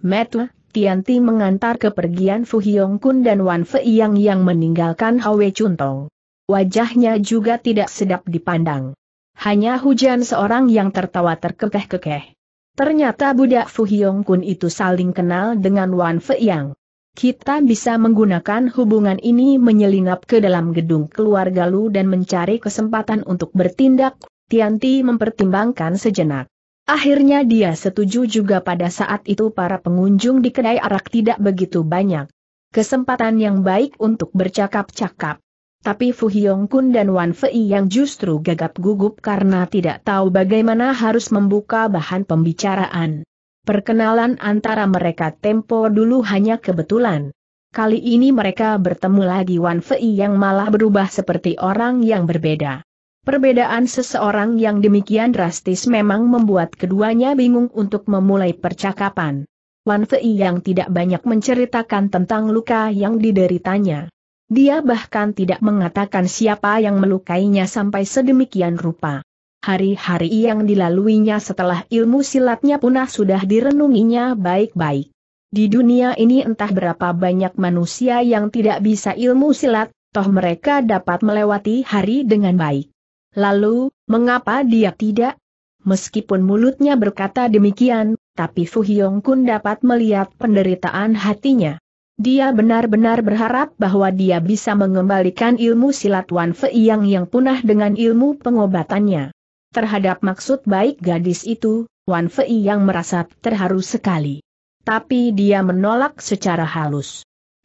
Metu, Tianti mengantar kepergian Fu Hyong Kun dan Wan Fei Yang yang meninggalkan Hwe Chun Tong. Wajahnya juga tidak sedap dipandang. Hanya hujan seorang yang tertawa terkekeh-kekeh. Ternyata budak Fu Hyong Kun itu saling kenal dengan Wan Fei Yang. Kita bisa menggunakan hubungan ini menyelinap ke dalam gedung keluarga Lu dan mencari kesempatan untuk bertindak, Tianti mempertimbangkan sejenak. Akhirnya dia setuju juga pada saat itu para pengunjung di kedai arak tidak begitu banyak. Kesempatan yang baik untuk bercakap-cakap. Tapi Fu Hyong Kun dan Wan Fei yang justru gagap gugup karena tidak tahu bagaimana harus membuka bahan pembicaraan. Perkenalan antara mereka tempo dulu hanya kebetulan. Kali ini mereka bertemu lagi Wan Fei yang malah berubah seperti orang yang berbeda. Perbedaan seseorang yang demikian drastis memang membuat keduanya bingung untuk memulai percakapan. Wan Fei yang tidak banyak menceritakan tentang luka yang dideritanya. Dia bahkan tidak mengatakan siapa yang melukainya sampai sedemikian rupa. Hari-hari yang dilaluinya setelah ilmu silatnya punah sudah direnunginya baik-baik. Di dunia ini entah berapa banyak manusia yang tidak bisa ilmu silat, toh mereka dapat melewati hari dengan baik. Lalu, mengapa dia tidak? Meskipun mulutnya berkata demikian, tapi Fu Hyong Kun dapat melihat penderitaan hatinya. Dia benar-benar berharap bahwa dia bisa mengembalikan ilmu silat Wan Feiyang yang punah dengan ilmu pengobatannya. Terhadap maksud baik gadis itu, Wan yang merasa terharu sekali. Tapi dia menolak secara halus.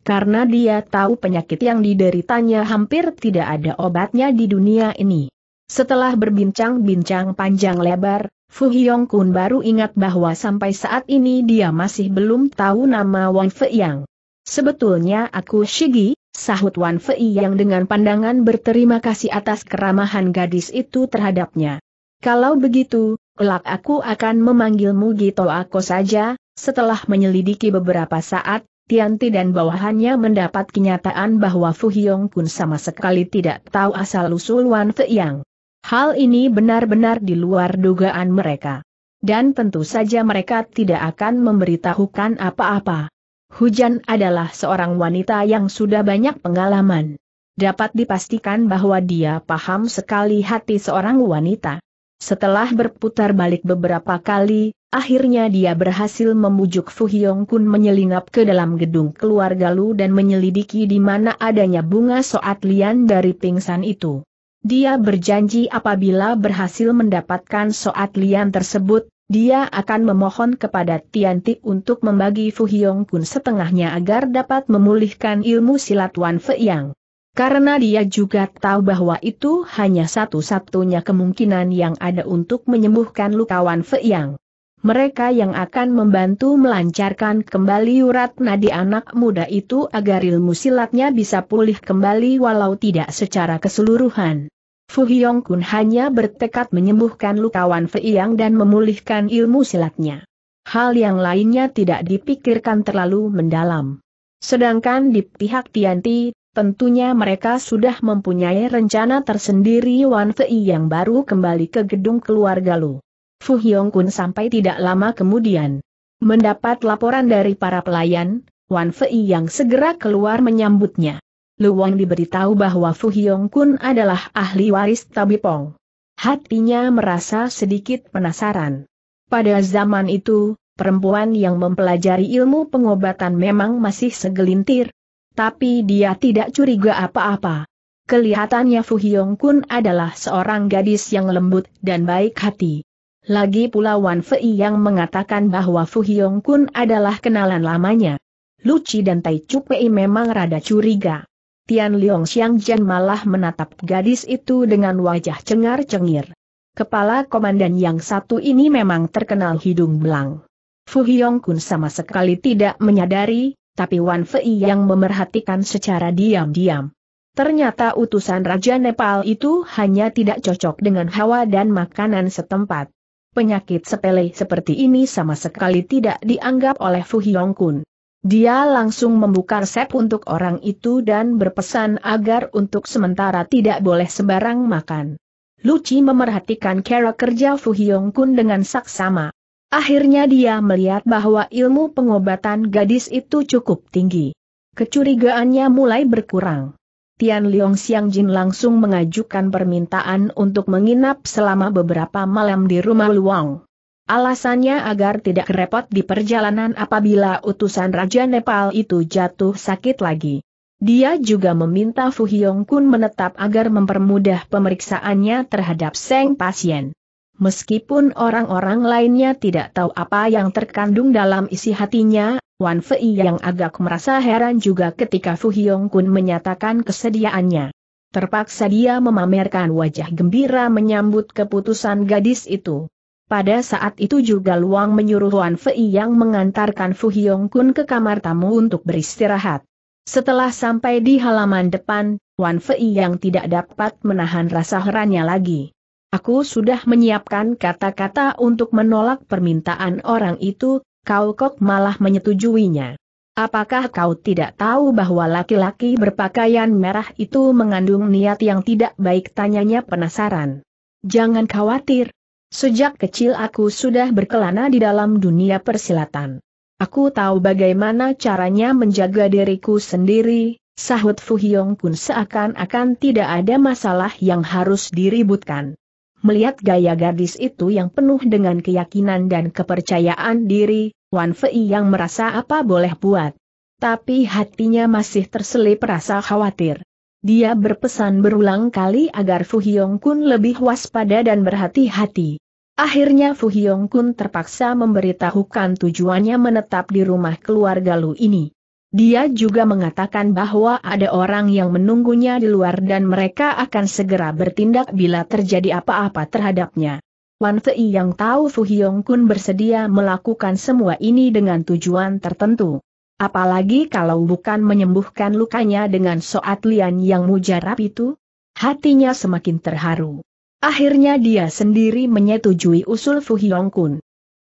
Karena dia tahu penyakit yang dideritanya hampir tidak ada obatnya di dunia ini. Setelah berbincang-bincang panjang lebar, Fu Hyong Kun baru ingat bahwa sampai saat ini dia masih belum tahu nama Wan Fei Yang. Sebetulnya aku Shigi, sahut Wan Fei yang dengan pandangan berterima kasih atas keramahan gadis itu terhadapnya. Kalau begitu, kelak aku akan memanggilmu Gito Ako saja, setelah menyelidiki beberapa saat, Tianti dan bawahannya mendapat kenyataan bahwa Fu Hyong Kun sama sekali tidak tahu asal-usul Wan Fei Yang. Hal ini benar-benar di luar dugaan mereka. Dan tentu saja mereka tidak akan memberitahukan apa-apa. Hujan adalah seorang wanita yang sudah banyak pengalaman. Dapat dipastikan bahwa dia paham sekali hati seorang wanita. Setelah berputar balik beberapa kali, akhirnya dia berhasil membujuk Fu Hyong Kun menyelinap ke dalam gedung keluarga Lu dan menyelidiki di mana adanya bunga soat lian dari pingsan itu. Dia berjanji apabila berhasil mendapatkan soat lian tersebut, dia akan memohon kepada Tianti untuk membagi Fu Hyong Kun setengahnya agar dapat memulihkan ilmu silat Wan Fei Yang. Karena dia juga tahu bahwa itu hanya satu-satunya kemungkinan yang ada untuk menyembuhkan luka Wan Fei Yang. Mereka yang akan membantu melancarkan kembali urat nadi anak muda itu agar ilmu silatnya bisa pulih kembali walau tidak secara keseluruhan. Fu Hyong Kun hanya bertekad menyembuhkan luka Wan Fei Yang dan memulihkan ilmu silatnya. Hal yang lainnya tidak dipikirkan terlalu mendalam. Sedangkan di pihak Tianti, tentunya mereka sudah mempunyai rencana tersendiri Wan Fei yang baru kembali ke gedung keluarga Lu. Fu Hyong Kun sampai tidak lama kemudian. Mendapat laporan dari para pelayan, Wan Fei yang segera keluar menyambutnya. Lu Wang diberitahu bahwa Fu Hyong Kun adalah ahli waris Tabipong. Hatinya merasa sedikit penasaran. Pada zaman itu, perempuan yang mempelajari ilmu pengobatan memang masih segelintir. Tapi dia tidak curiga apa-apa. Kelihatannya Fu Hyong Kun adalah seorang gadis yang lembut dan baik hati. Lagi pula Wan Fei yang mengatakan bahwa Fu Hyong Kun adalah kenalan lamanya. Luci dan Tai Chu Pei memang rada curiga. Tian Liong Xiang Jen malah menatap gadis itu dengan wajah cengar-cengir. Kepala komandan yang satu ini memang terkenal hidung belang. Fu Hiong Kun sama sekali tidak menyadari, tapi Wan Fei yang memerhatikan secara diam-diam. Ternyata utusan Raja Nepal itu hanya tidak cocok dengan hawa dan makanan setempat. Penyakit sepele seperti ini sama sekali tidak dianggap oleh Fu Hiong Kun. Dia langsung membuka resep untuk orang itu dan berpesan agar untuk sementara tidak boleh sembarang makan. Luci memerhatikan cara kerja Fu Hyong Kun dengan saksama. Akhirnya dia melihat bahwa ilmu pengobatan gadis itu cukup tinggi. Kecurigaannya mulai berkurang. Tian Leong Xiang Jin langsung mengajukan permintaan untuk menginap selama beberapa malam di rumah Luang. Alasannya agar tidak repot di perjalanan apabila utusan Raja Nepal itu jatuh sakit lagi. Dia juga meminta Fu Hyong Kun menetap agar mempermudah pemeriksaannya terhadap Seng pasien. Meskipun orang-orang lainnya tidak tahu apa yang terkandung dalam isi hatinya, Wan Fei yang agak merasa heran juga ketika Fu Hyong Kun menyatakan kesediaannya. Terpaksa dia memamerkan wajah gembira menyambut keputusan gadis itu. Pada saat itu juga Luang menyuruh Wan Fei yang mengantarkan Fu Hyong Kun ke kamar tamu untuk beristirahat. Setelah sampai di halaman depan, Wan Fei yang tidak dapat menahan rasa herannya lagi. Aku sudah menyiapkan kata-kata untuk menolak permintaan orang itu, kau kok malah menyetujuinya. Apakah kau tidak tahu bahwa laki-laki berpakaian merah itu mengandung niat yang tidak baik? Tanyanya penasaran. Jangan khawatir, Sejak kecil aku sudah berkelana di dalam dunia persilatan. Aku tahu bagaimana caranya menjaga diriku sendiri, sahut Fuhyong pun seakan-akan tidak ada masalah yang harus diributkan. Melihat gaya gadis itu yang penuh dengan keyakinan dan kepercayaan diri, Wan Fei yang merasa apa boleh buat. Tapi hatinya masih terselip rasa khawatir. Dia berpesan berulang kali agar Fu Hyong Kun lebih waspada dan berhati-hati. Akhirnya Fu Hyong Kun terpaksa memberitahukan tujuannya menetap di rumah keluarga Lu ini. Dia juga mengatakan bahwa ada orang yang menunggunya di luar dan mereka akan segera bertindak bila terjadi apa-apa terhadapnya. Wan Fei yang tahu Fu Hyong Kun bersedia melakukan semua ini dengan tujuan tertentu. Apalagi kalau bukan menyembuhkan lukanya dengan soat lian yang mujarab itu? Hatinya semakin terharu. Akhirnya dia sendiri menyetujui usul Fu Hyong Kun.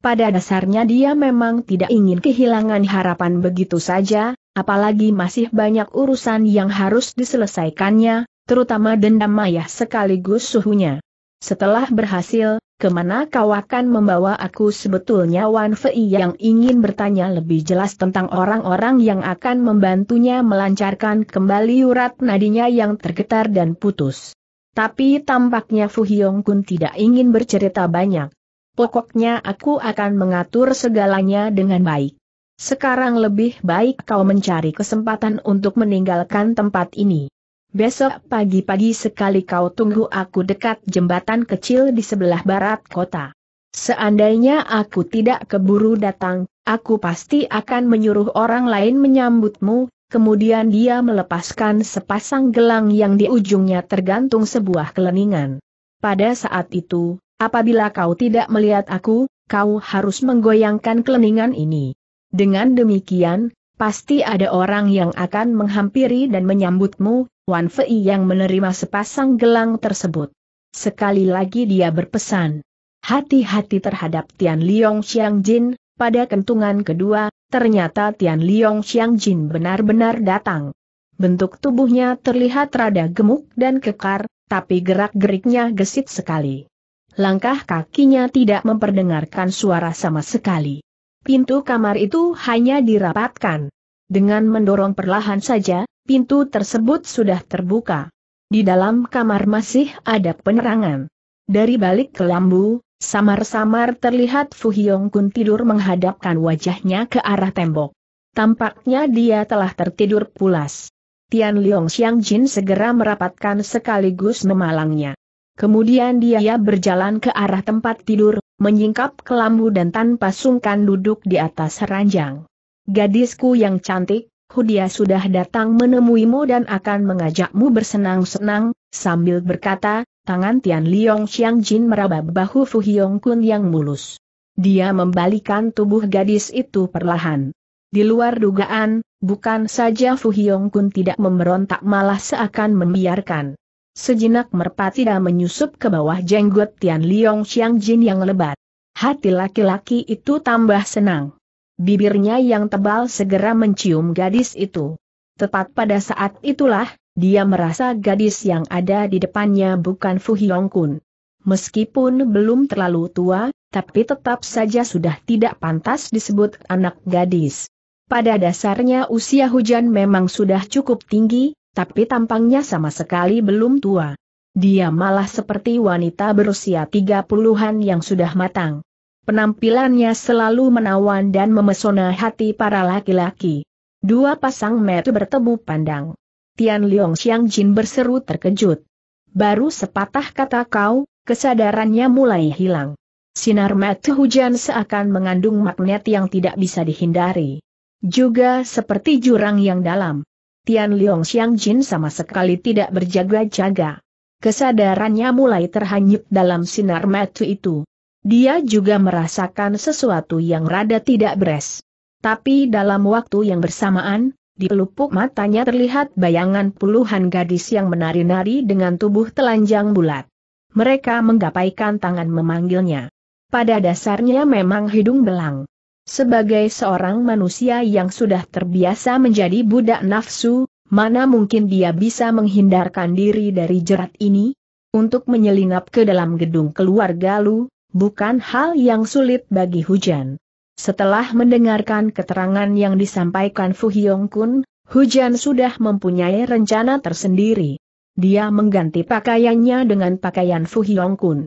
Pada dasarnya dia memang tidak ingin kehilangan harapan begitu saja, apalagi masih banyak urusan yang harus diselesaikannya, terutama dendam mayah sekaligus suhunya. Setelah berhasil, kemana kau akan membawa aku sebetulnya Wan Fei yang ingin bertanya lebih jelas tentang orang-orang yang akan membantunya melancarkan kembali urat nadinya yang tergetar dan putus. Tapi tampaknya Fu Hyong Kun tidak ingin bercerita banyak. Pokoknya aku akan mengatur segalanya dengan baik. Sekarang lebih baik kau mencari kesempatan untuk meninggalkan tempat ini. Besok pagi-pagi sekali kau tunggu aku dekat jembatan kecil di sebelah barat kota. Seandainya aku tidak keburu datang, aku pasti akan menyuruh orang lain menyambutmu, kemudian dia melepaskan sepasang gelang yang di ujungnya tergantung sebuah keleningan. Pada saat itu, apabila kau tidak melihat aku, kau harus menggoyangkan keleningan ini. Dengan demikian, pasti ada orang yang akan menghampiri dan menyambutmu, Wan Fei yang menerima sepasang gelang tersebut. Sekali lagi dia berpesan. Hati-hati terhadap Tian Liong Xiang Jin, pada kentungan kedua, ternyata Tian Liong Xiang Jin benar-benar datang. Bentuk tubuhnya terlihat rada gemuk dan kekar, tapi gerak-geriknya gesit sekali. Langkah kakinya tidak memperdengarkan suara sama sekali. Pintu kamar itu hanya dirapatkan. Dengan mendorong perlahan saja, pintu tersebut sudah terbuka. Di dalam kamar masih ada penerangan. Dari balik kelambu, samar-samar terlihat Fu Hyong Kun tidur menghadapkan wajahnya ke arah tembok. Tampaknya dia telah tertidur pulas. Tian Liong Xiang Jin segera merapatkan sekaligus memalangnya. Kemudian dia berjalan ke arah tempat tidur, menyingkap kelambu dan tanpa sungkan duduk di atas ranjang. Gadisku yang cantik, Hudia sudah datang menemuimu dan akan mengajakmu bersenang-senang, sambil berkata, tangan Tian Liong Xiang Jin meraba bahu Fu Hiong Kun yang mulus. Dia membalikan tubuh gadis itu perlahan. Di luar dugaan, bukan saja Fu Hiong Kun tidak memberontak malah seakan membiarkan. Sejenak merpati dan menyusup ke bawah jenggot Tian Liong Xiang Jin yang lebat. Hati laki-laki itu tambah senang. Bibirnya yang tebal segera mencium gadis itu. Tepat pada saat itulah, dia merasa gadis yang ada di depannya bukan Fu Hyong Kun. Meskipun belum terlalu tua, tapi tetap saja sudah tidak pantas disebut anak gadis. Pada dasarnya usia hujan memang sudah cukup tinggi, tapi tampangnya sama sekali belum tua. Dia malah seperti wanita berusia 30-an yang sudah matang. Penampilannya selalu menawan dan memesona hati para laki-laki. Dua pasang mata bertemu pandang. Tian Leong Xiang Jin berseru terkejut. Baru sepatah kata kau, kesadarannya mulai hilang. Sinar mata hujan seakan mengandung magnet yang tidak bisa dihindari. Juga seperti jurang yang dalam. Tian Leong Xiang Jin sama sekali tidak berjaga-jaga. Kesadarannya mulai terhanyut dalam sinar mata itu. Dia juga merasakan sesuatu yang rada tidak beres. Tapi dalam waktu yang bersamaan, di pelupuk matanya terlihat bayangan puluhan gadis yang menari-nari dengan tubuh telanjang bulat. Mereka menggapaikan tangan memanggilnya. Pada dasarnya memang hidung belang. Sebagai seorang manusia yang sudah terbiasa menjadi budak nafsu, mana mungkin dia bisa menghindarkan diri dari jerat ini? Untuk menyelinap ke dalam gedung keluarga Lu, bukan hal yang sulit bagi Hujan. Setelah mendengarkan keterangan yang disampaikan Fu Hyong Kun, Hujan sudah mempunyai rencana tersendiri. Dia mengganti pakaiannya dengan pakaian Fu Hyong Kun.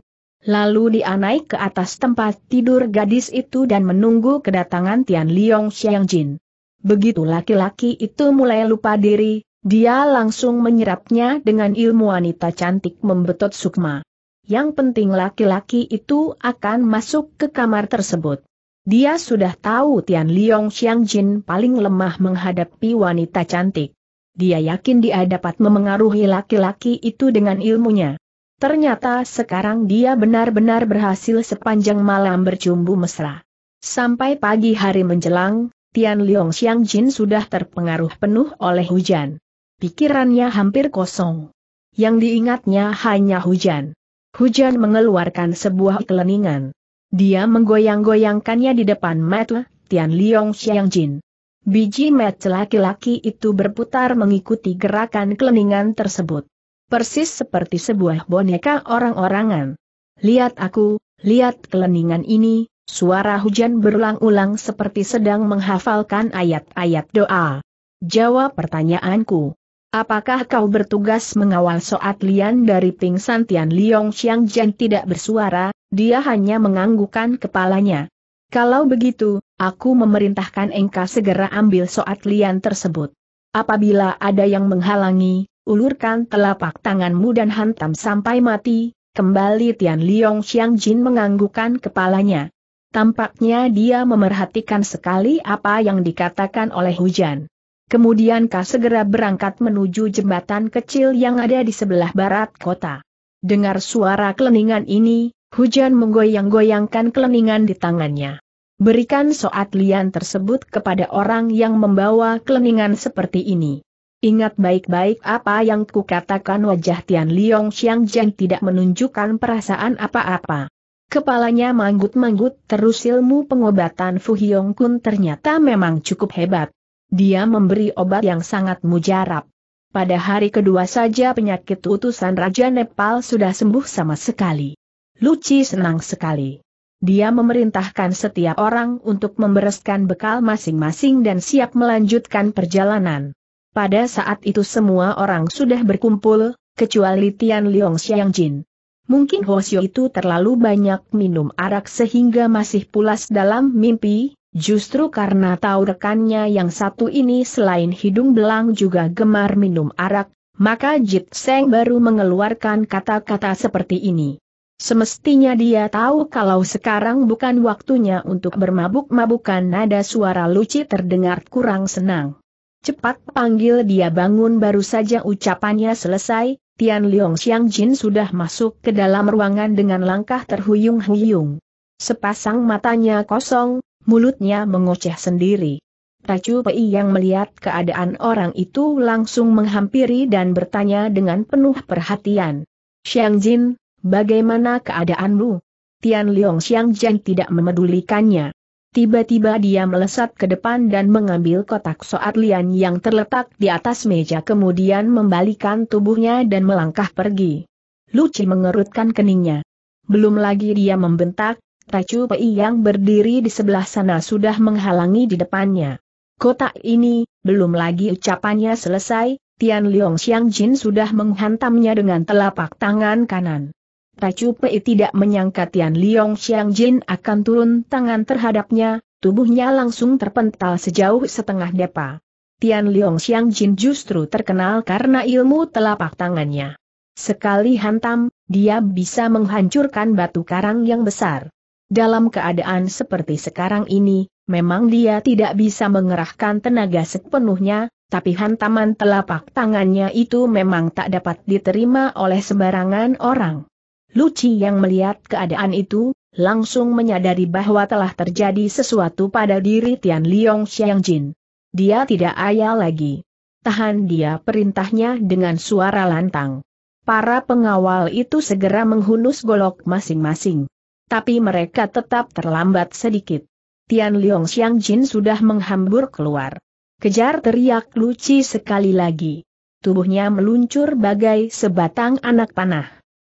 Lalu dia naik ke atas tempat tidur gadis itu dan menunggu kedatangan Tian Liong Xiang Jin. Begitu laki-laki itu mulai lupa diri, dia langsung menyerapnya dengan ilmu wanita cantik membetot sukma yang penting laki-laki itu akan masuk ke kamar tersebut. Dia sudah tahu Tian Liong Jin paling lemah menghadapi wanita cantik. Dia yakin dia dapat memengaruhi laki-laki itu dengan ilmunya. Ternyata sekarang dia benar-benar berhasil sepanjang malam bercumbu mesra. Sampai pagi hari menjelang, Tian Liong Jin sudah terpengaruh penuh oleh hujan. Pikirannya hampir kosong. Yang diingatnya hanya hujan. Hujan mengeluarkan sebuah keleningan. Dia menggoyang-goyangkannya di depan mata Tian Liong Xiangjin. Biji mata laki-laki itu berputar mengikuti gerakan keleningan tersebut. Persis seperti sebuah boneka orang-orangan. Lihat aku, lihat keleningan ini, suara hujan berulang-ulang seperti sedang menghafalkan ayat-ayat doa. Jawab pertanyaanku. Apakah kau bertugas mengawal Soat Lian dari pingsan Tian Liong Xiang Jen tidak bersuara, dia hanya menganggukkan kepalanya. Kalau begitu, aku memerintahkan engkau segera ambil Soat Lian tersebut. Apabila ada yang menghalangi, ulurkan telapak tanganmu dan hantam sampai mati, kembali Tian Liong Xiang Jin menganggukkan kepalanya. Tampaknya dia memerhatikan sekali apa yang dikatakan oleh hujan. Kemudian kau segera berangkat menuju jembatan kecil yang ada di sebelah barat kota. Dengar suara keleningan ini, hujan menggoyang-goyangkan keleningan di tangannya. Berikan soat lian tersebut kepada orang yang membawa keleningan seperti ini. Ingat baik-baik apa yang kukatakan wajah Tian Liong Xiang Jian tidak menunjukkan perasaan apa-apa. Kepalanya manggut-manggut terus ilmu pengobatan Fu Hyong Kun ternyata memang cukup hebat. Dia memberi obat yang sangat mujarab. Pada hari kedua saja penyakit utusan Raja Nepal sudah sembuh sama sekali. Luci senang sekali. Dia memerintahkan setiap orang untuk membereskan bekal masing-masing dan siap melanjutkan perjalanan. Pada saat itu semua orang sudah berkumpul, kecuali Tian Liong Xiang Jin. Mungkin Hoshio itu terlalu banyak minum arak sehingga masih pulas dalam mimpi, Justru karena tahu rekannya yang satu ini selain hidung belang juga gemar minum arak, maka Jit Seng baru mengeluarkan kata-kata seperti ini. Semestinya dia tahu kalau sekarang bukan waktunya untuk bermabuk-mabukan nada suara Luci terdengar kurang senang. Cepat panggil dia bangun baru saja ucapannya selesai, Tian Leong Xiang Jin sudah masuk ke dalam ruangan dengan langkah terhuyung-huyung. Sepasang matanya kosong, mulutnya mengoceh sendiri. Tacu Pei yang melihat keadaan orang itu langsung menghampiri dan bertanya dengan penuh perhatian. Xiang Jin, bagaimana keadaanmu? Tian Liong Xiang Jin tidak memedulikannya. Tiba-tiba dia melesat ke depan dan mengambil kotak soat lian yang terletak di atas meja kemudian membalikan tubuhnya dan melangkah pergi. Luci mengerutkan keningnya. Belum lagi dia membentak, Tacu Pei yang berdiri di sebelah sana sudah menghalangi di depannya. Kota ini, belum lagi ucapannya selesai, Tian Liong Xiang Jin sudah menghantamnya dengan telapak tangan kanan. Tacu Pei tidak menyangka Tian Liong Xiang Jin akan turun tangan terhadapnya, tubuhnya langsung terpental sejauh setengah depa. Tian Liong Xiang Jin justru terkenal karena ilmu telapak tangannya. Sekali hantam, dia bisa menghancurkan batu karang yang besar. Dalam keadaan seperti sekarang ini, memang dia tidak bisa mengerahkan tenaga sepenuhnya, tapi hantaman telapak tangannya itu memang tak dapat diterima oleh sembarangan orang. Luci yang melihat keadaan itu, langsung menyadari bahwa telah terjadi sesuatu pada diri Tian Liong Jin. Dia tidak ayal lagi. Tahan dia perintahnya dengan suara lantang. Para pengawal itu segera menghunus golok masing-masing tapi mereka tetap terlambat sedikit. Tian Liong Xiang Jin sudah menghambur keluar. Kejar teriak Luci sekali lagi. Tubuhnya meluncur bagai sebatang anak panah.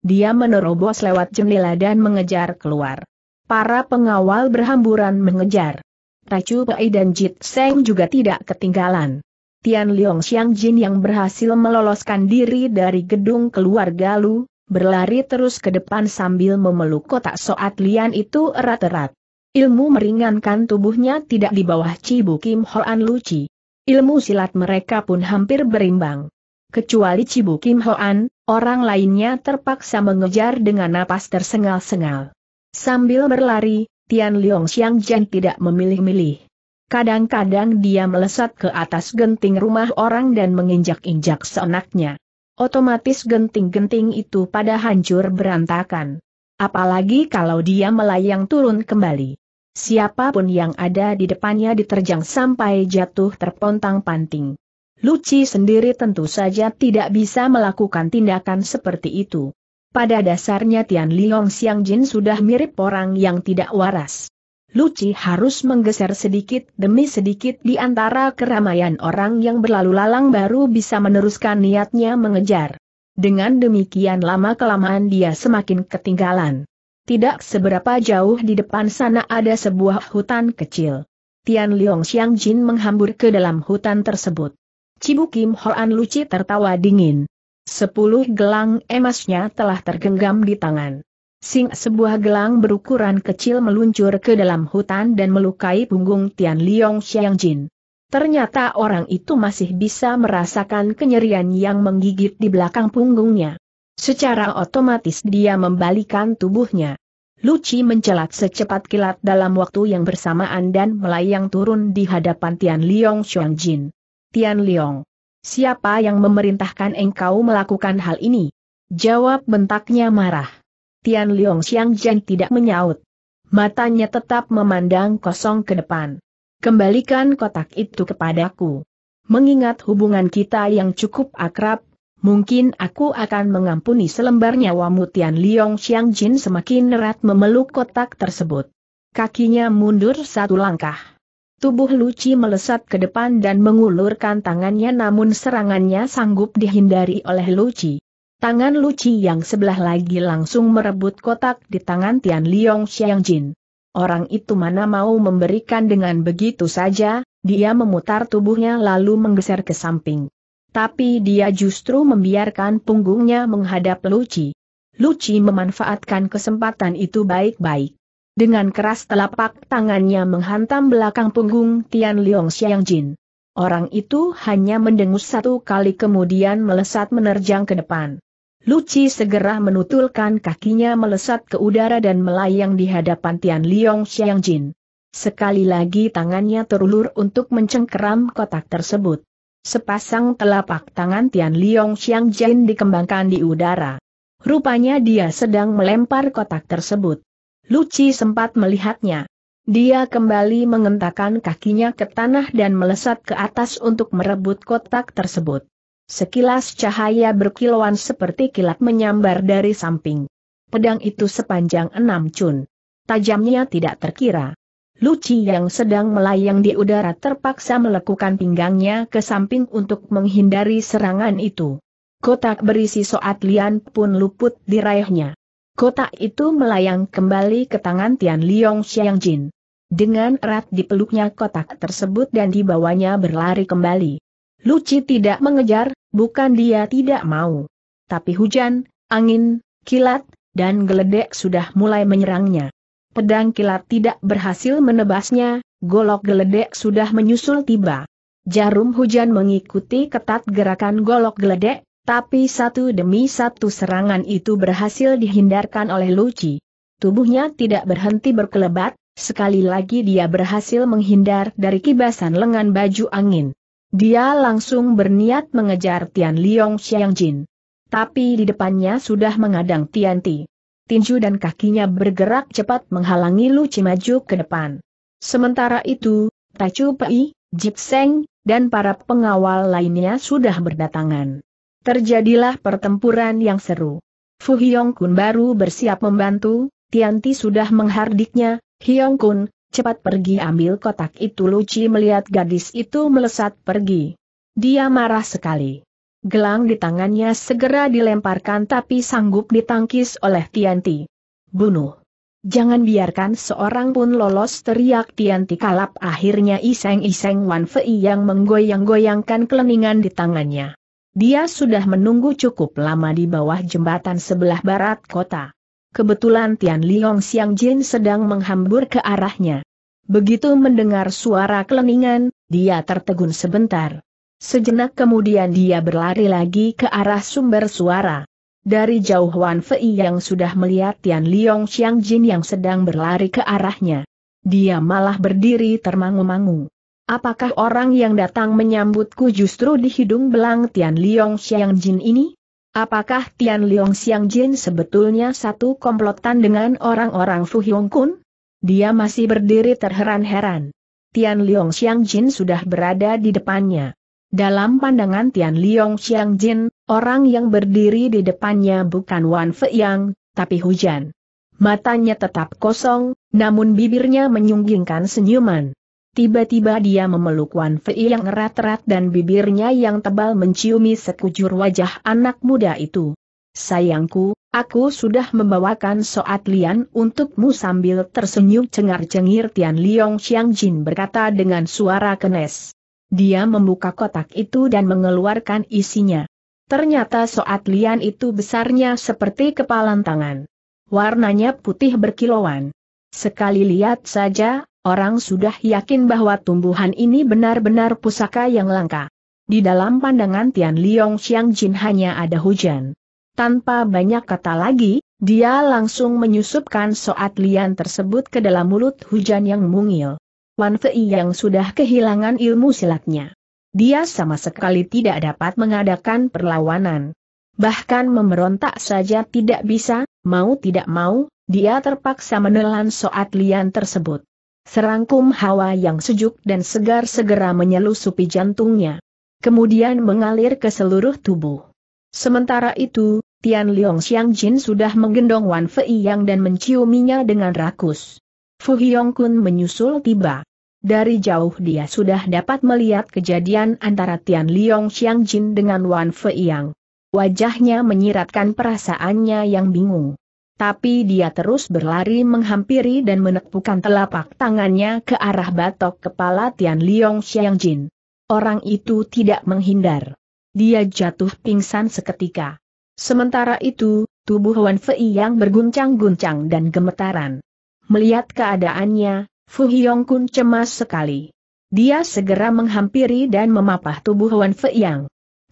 Dia menerobos lewat jendela dan mengejar keluar. Para pengawal berhamburan mengejar. Racu Pei dan Jit Seng juga tidak ketinggalan. Tian Liong Xiang Jin yang berhasil meloloskan diri dari gedung keluarga Lu, berlari terus ke depan sambil memeluk kotak soat lian itu erat-erat. Ilmu meringankan tubuhnya tidak di bawah Cibu Kim Hoan Luci. Ilmu silat mereka pun hampir berimbang. Kecuali Cibu Kim Hoan, orang lainnya terpaksa mengejar dengan napas tersengal-sengal. Sambil berlari, Tian Leong Xiang Jen tidak memilih-milih. Kadang-kadang dia melesat ke atas genting rumah orang dan menginjak-injak seenaknya. Otomatis genting-genting itu pada hancur berantakan. Apalagi kalau dia melayang turun kembali. Siapapun yang ada di depannya diterjang sampai jatuh terpontang-panting. Luci sendiri tentu saja tidak bisa melakukan tindakan seperti itu. Pada dasarnya Tian Liong Xiang Jin sudah mirip orang yang tidak waras. Luci harus menggeser sedikit demi sedikit di antara keramaian orang yang berlalu lalang baru bisa meneruskan niatnya mengejar. Dengan demikian lama-kelamaan dia semakin ketinggalan. Tidak seberapa jauh di depan sana ada sebuah hutan kecil. Tian Liong Xiang Jin menghambur ke dalam hutan tersebut. Cibu Kim Hoan Luci tertawa dingin. Sepuluh gelang emasnya telah tergenggam di tangan. Sing sebuah gelang berukuran kecil meluncur ke dalam hutan dan melukai punggung Tian Liong Jin. Ternyata orang itu masih bisa merasakan kenyerian yang menggigit di belakang punggungnya. Secara otomatis dia membalikan tubuhnya. Luci mencelat secepat kilat dalam waktu yang bersamaan dan melayang turun di hadapan Tian Liong Jin. Tian Liong, siapa yang memerintahkan engkau melakukan hal ini? Jawab bentaknya marah. Tian Leong Xiang Zhen tidak menyaut. Matanya tetap memandang kosong ke depan. Kembalikan kotak itu kepadaku. Mengingat hubungan kita yang cukup akrab, mungkin aku akan mengampuni selembar nyawamu Tian Leong Xiang Jin semakin erat memeluk kotak tersebut. Kakinya mundur satu langkah. Tubuh Luci melesat ke depan dan mengulurkan tangannya namun serangannya sanggup dihindari oleh Luci. Tangan Luci yang sebelah lagi langsung merebut kotak di tangan Tian Liong Jin. Orang itu mana mau memberikan dengan begitu saja, dia memutar tubuhnya lalu menggeser ke samping. Tapi dia justru membiarkan punggungnya menghadap Luci. Luci memanfaatkan kesempatan itu baik-baik. Dengan keras telapak tangannya menghantam belakang punggung Tian Liong Jin. Orang itu hanya mendengus satu kali kemudian melesat menerjang ke depan. Luci segera menutulkan kakinya melesat ke udara dan melayang di hadapan Tian Liong Jin. Sekali lagi tangannya terulur untuk mencengkeram kotak tersebut. Sepasang telapak tangan Tian Liong Jin dikembangkan di udara. Rupanya dia sedang melempar kotak tersebut. Luci sempat melihatnya. Dia kembali mengentakkan kakinya ke tanah dan melesat ke atas untuk merebut kotak tersebut. Sekilas cahaya berkilauan seperti kilat menyambar dari samping. Pedang itu sepanjang enam cun. Tajamnya tidak terkira. Luci yang sedang melayang di udara terpaksa melekukan pinggangnya ke samping untuk menghindari serangan itu. Kotak berisi soat lian pun luput diraihnya. Kotak itu melayang kembali ke tangan Tian Liong Jin. Dengan erat dipeluknya kotak tersebut dan dibawanya berlari kembali. Luci tidak mengejar, bukan dia tidak mau. Tapi hujan, angin, kilat, dan geledek sudah mulai menyerangnya. Pedang kilat tidak berhasil menebasnya, golok geledek sudah menyusul tiba. Jarum hujan mengikuti ketat gerakan golok geledek, tapi satu demi satu serangan itu berhasil dihindarkan oleh Luci. Tubuhnya tidak berhenti berkelebat, sekali lagi dia berhasil menghindar dari kibasan lengan baju angin. Dia langsung berniat mengejar Tian Liong Jin, Tapi di depannya sudah mengadang Tian Ti. Tinju dan kakinya bergerak cepat menghalangi Lu maju ke depan. Sementara itu, Tachu Pei, Jip Seng, dan para pengawal lainnya sudah berdatangan. Terjadilah pertempuran yang seru. Fu Hyong Kun baru bersiap membantu, Tian Ti sudah menghardiknya, Hyong Kun, cepat pergi ambil kotak itu Luci melihat gadis itu melesat pergi. Dia marah sekali. Gelang di tangannya segera dilemparkan tapi sanggup ditangkis oleh Tianti. Bunuh. Jangan biarkan seorang pun lolos teriak Tianti kalap akhirnya iseng-iseng Wan Fei yang menggoyang-goyangkan keleningan di tangannya. Dia sudah menunggu cukup lama di bawah jembatan sebelah barat kota. Kebetulan Tian Liong Xiang Jin sedang menghambur ke arahnya. Begitu mendengar suara keleningan, dia tertegun sebentar. Sejenak kemudian dia berlari lagi ke arah sumber suara. Dari jauh Wan Fei yang sudah melihat Tian Liong Xiang Jin yang sedang berlari ke arahnya. Dia malah berdiri termangu-mangu. Apakah orang yang datang menyambutku justru di hidung belang Tian Liong Xiang Jin ini? Apakah Tian Liong Xiang Jin sebetulnya satu komplotan dengan orang-orang Fu Hyong Kun? Dia masih berdiri terheran-heran. Tian Liong Xiang Jin sudah berada di depannya. Dalam pandangan Tian Liong Xiang Jin, orang yang berdiri di depannya bukan Wan yang, tapi hujan. Matanya tetap kosong, namun bibirnya menyunggingkan senyuman. Tiba-tiba dia memeluk Wan Fei yang erat-erat dan bibirnya yang tebal menciumi sekujur wajah anak muda itu. Sayangku, aku sudah membawakan soat lian untukmu sambil tersenyum cengar-cengir Tian Liong Xiang Jin berkata dengan suara kenes. Dia membuka kotak itu dan mengeluarkan isinya. Ternyata soat lian itu besarnya seperti kepalan tangan. Warnanya putih berkilauan. Sekali lihat saja, orang sudah yakin bahwa tumbuhan ini benar-benar pusaka yang langka. Di dalam pandangan Tian Liong Xiang Jin hanya ada hujan. Tanpa banyak kata lagi, dia langsung menyusupkan soat lian tersebut ke dalam mulut hujan yang mungil. Wan Fei yang sudah kehilangan ilmu silatnya. Dia sama sekali tidak dapat mengadakan perlawanan. Bahkan memberontak saja tidak bisa, mau tidak mau, dia terpaksa menelan soat lian tersebut. Serangkum hawa yang sejuk dan segar segera menyelusupi jantungnya. Kemudian mengalir ke seluruh tubuh. Sementara itu, Tian Liong Xiang Jin sudah menggendong Wan Fei Yang dan menciuminya dengan rakus. Fu Hiong Kun menyusul tiba. Dari jauh dia sudah dapat melihat kejadian antara Tian Liong Xiang Jin dengan Wan Fei Yang. Wajahnya menyiratkan perasaannya yang bingung tapi dia terus berlari menghampiri dan menepukan telapak tangannya ke arah batok kepala Tian Liong Jin. Orang itu tidak menghindar. Dia jatuh pingsan seketika. Sementara itu, tubuh Wan Fei yang berguncang-guncang dan gemetaran. Melihat keadaannya, Fu Hiong Kun cemas sekali. Dia segera menghampiri dan memapah tubuh Wan Fei yang.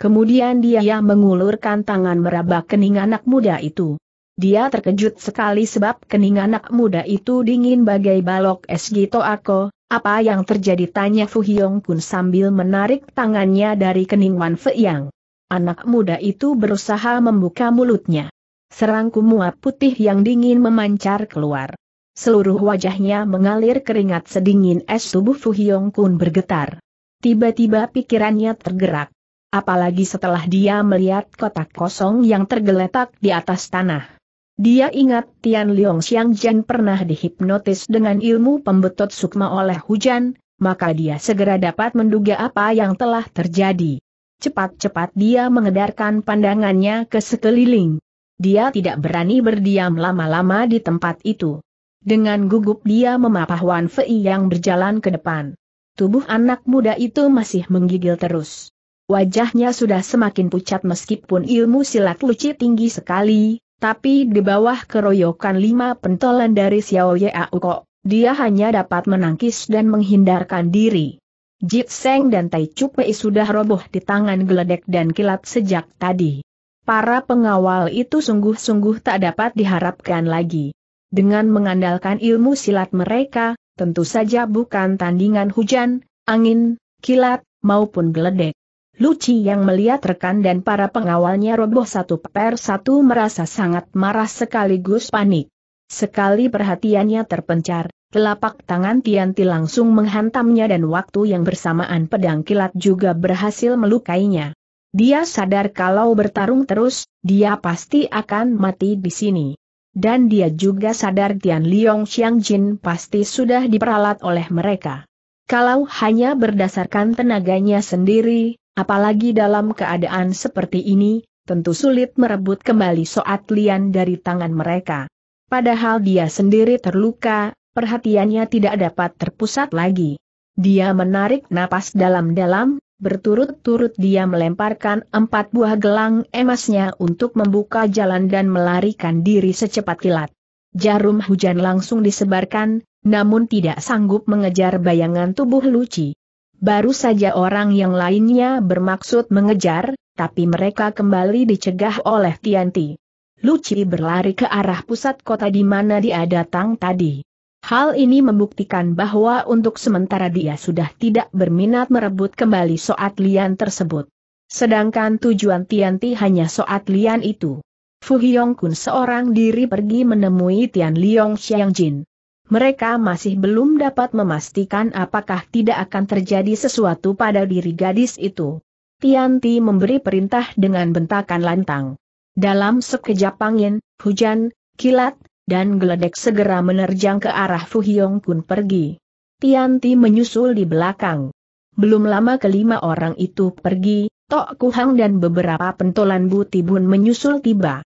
Kemudian dia mengulurkan tangan meraba kening anak muda itu. Dia terkejut sekali sebab kening anak muda itu dingin bagai balok es gitu aku, apa yang terjadi tanya Fu Hyong Kun sambil menarik tangannya dari kening Wan Fei Yang. Anak muda itu berusaha membuka mulutnya. Serangku muap putih yang dingin memancar keluar. Seluruh wajahnya mengalir keringat sedingin es tubuh Fu Hyong Kun bergetar. Tiba-tiba pikirannya tergerak. Apalagi setelah dia melihat kotak kosong yang tergeletak di atas tanah. Dia ingat Tian Xiang Jian pernah dihipnotis dengan ilmu pembetot sukma oleh hujan, maka dia segera dapat menduga apa yang telah terjadi. Cepat-cepat dia mengedarkan pandangannya ke sekeliling. Dia tidak berani berdiam lama-lama di tempat itu. Dengan gugup dia memapah Wan Fei yang berjalan ke depan. Tubuh anak muda itu masih menggigil terus. Wajahnya sudah semakin pucat meskipun ilmu silat luci tinggi sekali, tapi di bawah keroyokan lima pentolan dari Xiao Yao Uko, dia hanya dapat menangkis dan menghindarkan diri. Jit Seng dan Tai Chu Pei sudah roboh di tangan geledek dan kilat sejak tadi. Para pengawal itu sungguh-sungguh tak dapat diharapkan lagi. Dengan mengandalkan ilmu silat mereka, tentu saja bukan tandingan hujan, angin, kilat, maupun geledek. Luci yang melihat rekan dan para pengawalnya roboh satu per satu merasa sangat marah sekaligus panik. Sekali perhatiannya terpencar, telapak tangan Tianti langsung menghantamnya dan waktu yang bersamaan pedang kilat juga berhasil melukainya. Dia sadar kalau bertarung terus, dia pasti akan mati di sini. Dan dia juga sadar Tian Liong Xiang Jin pasti sudah diperalat oleh mereka. Kalau hanya berdasarkan tenaganya sendiri, Apalagi dalam keadaan seperti ini, tentu sulit merebut kembali Soat Lian dari tangan mereka. Padahal dia sendiri terluka, perhatiannya tidak dapat terpusat lagi. Dia menarik napas dalam-dalam, berturut-turut dia melemparkan empat buah gelang emasnya untuk membuka jalan dan melarikan diri secepat kilat. Jarum hujan langsung disebarkan, namun tidak sanggup mengejar bayangan tubuh Luci. Baru saja orang yang lainnya bermaksud mengejar, tapi mereka kembali dicegah oleh Tianti. Luci berlari ke arah pusat kota di mana dia datang tadi. Hal ini membuktikan bahwa untuk sementara dia sudah tidak berminat merebut kembali Soat Lian tersebut. Sedangkan tujuan Tianti hanya Soat Lian itu. Fu Hyong Kun seorang diri pergi menemui Tian Liong Xiangjin mereka masih belum dapat memastikan apakah tidak akan terjadi sesuatu pada diri gadis itu. Tianti memberi perintah dengan bentakan lantang. Dalam sekejap angin, hujan, kilat, dan geledek segera menerjang ke arah Fu Hyong Kun pergi. Tianti menyusul di belakang. Belum lama kelima orang itu pergi, Tok Kuhang dan beberapa pentolan Butibun menyusul tiba.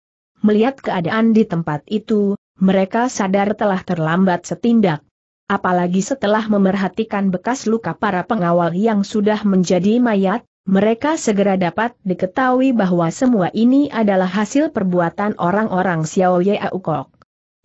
Melihat keadaan di tempat itu, mereka sadar telah terlambat setindak. Apalagi setelah memerhatikan bekas luka para pengawal yang sudah menjadi mayat, mereka segera dapat diketahui bahwa semua ini adalah hasil perbuatan orang-orang Xiao Aukok.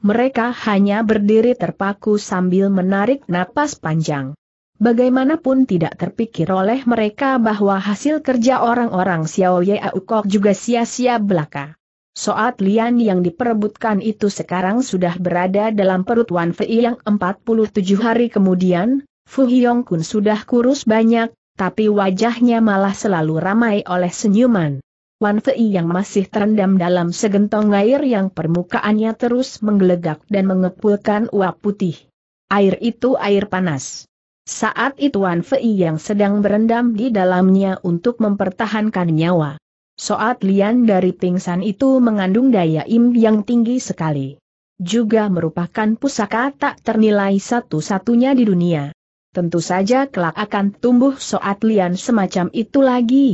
Mereka hanya berdiri terpaku sambil menarik napas panjang. Bagaimanapun tidak terpikir oleh mereka bahwa hasil kerja orang-orang Xiao Aukok juga sia-sia belaka. Soat Lian yang diperebutkan itu sekarang sudah berada dalam perut Wan Fei yang 47 hari kemudian, Fu Hiong Kun sudah kurus banyak, tapi wajahnya malah selalu ramai oleh senyuman. Wan Fei yang masih terendam dalam segentong air yang permukaannya terus menggelegak dan mengepulkan uap putih. Air itu air panas. Saat itu Wan Fei yang sedang berendam di dalamnya untuk mempertahankan nyawa. Soat lian dari pingsan itu mengandung daya im yang tinggi sekali. Juga merupakan pusaka tak ternilai satu-satunya di dunia. Tentu saja kelak akan tumbuh soat lian semacam itu lagi.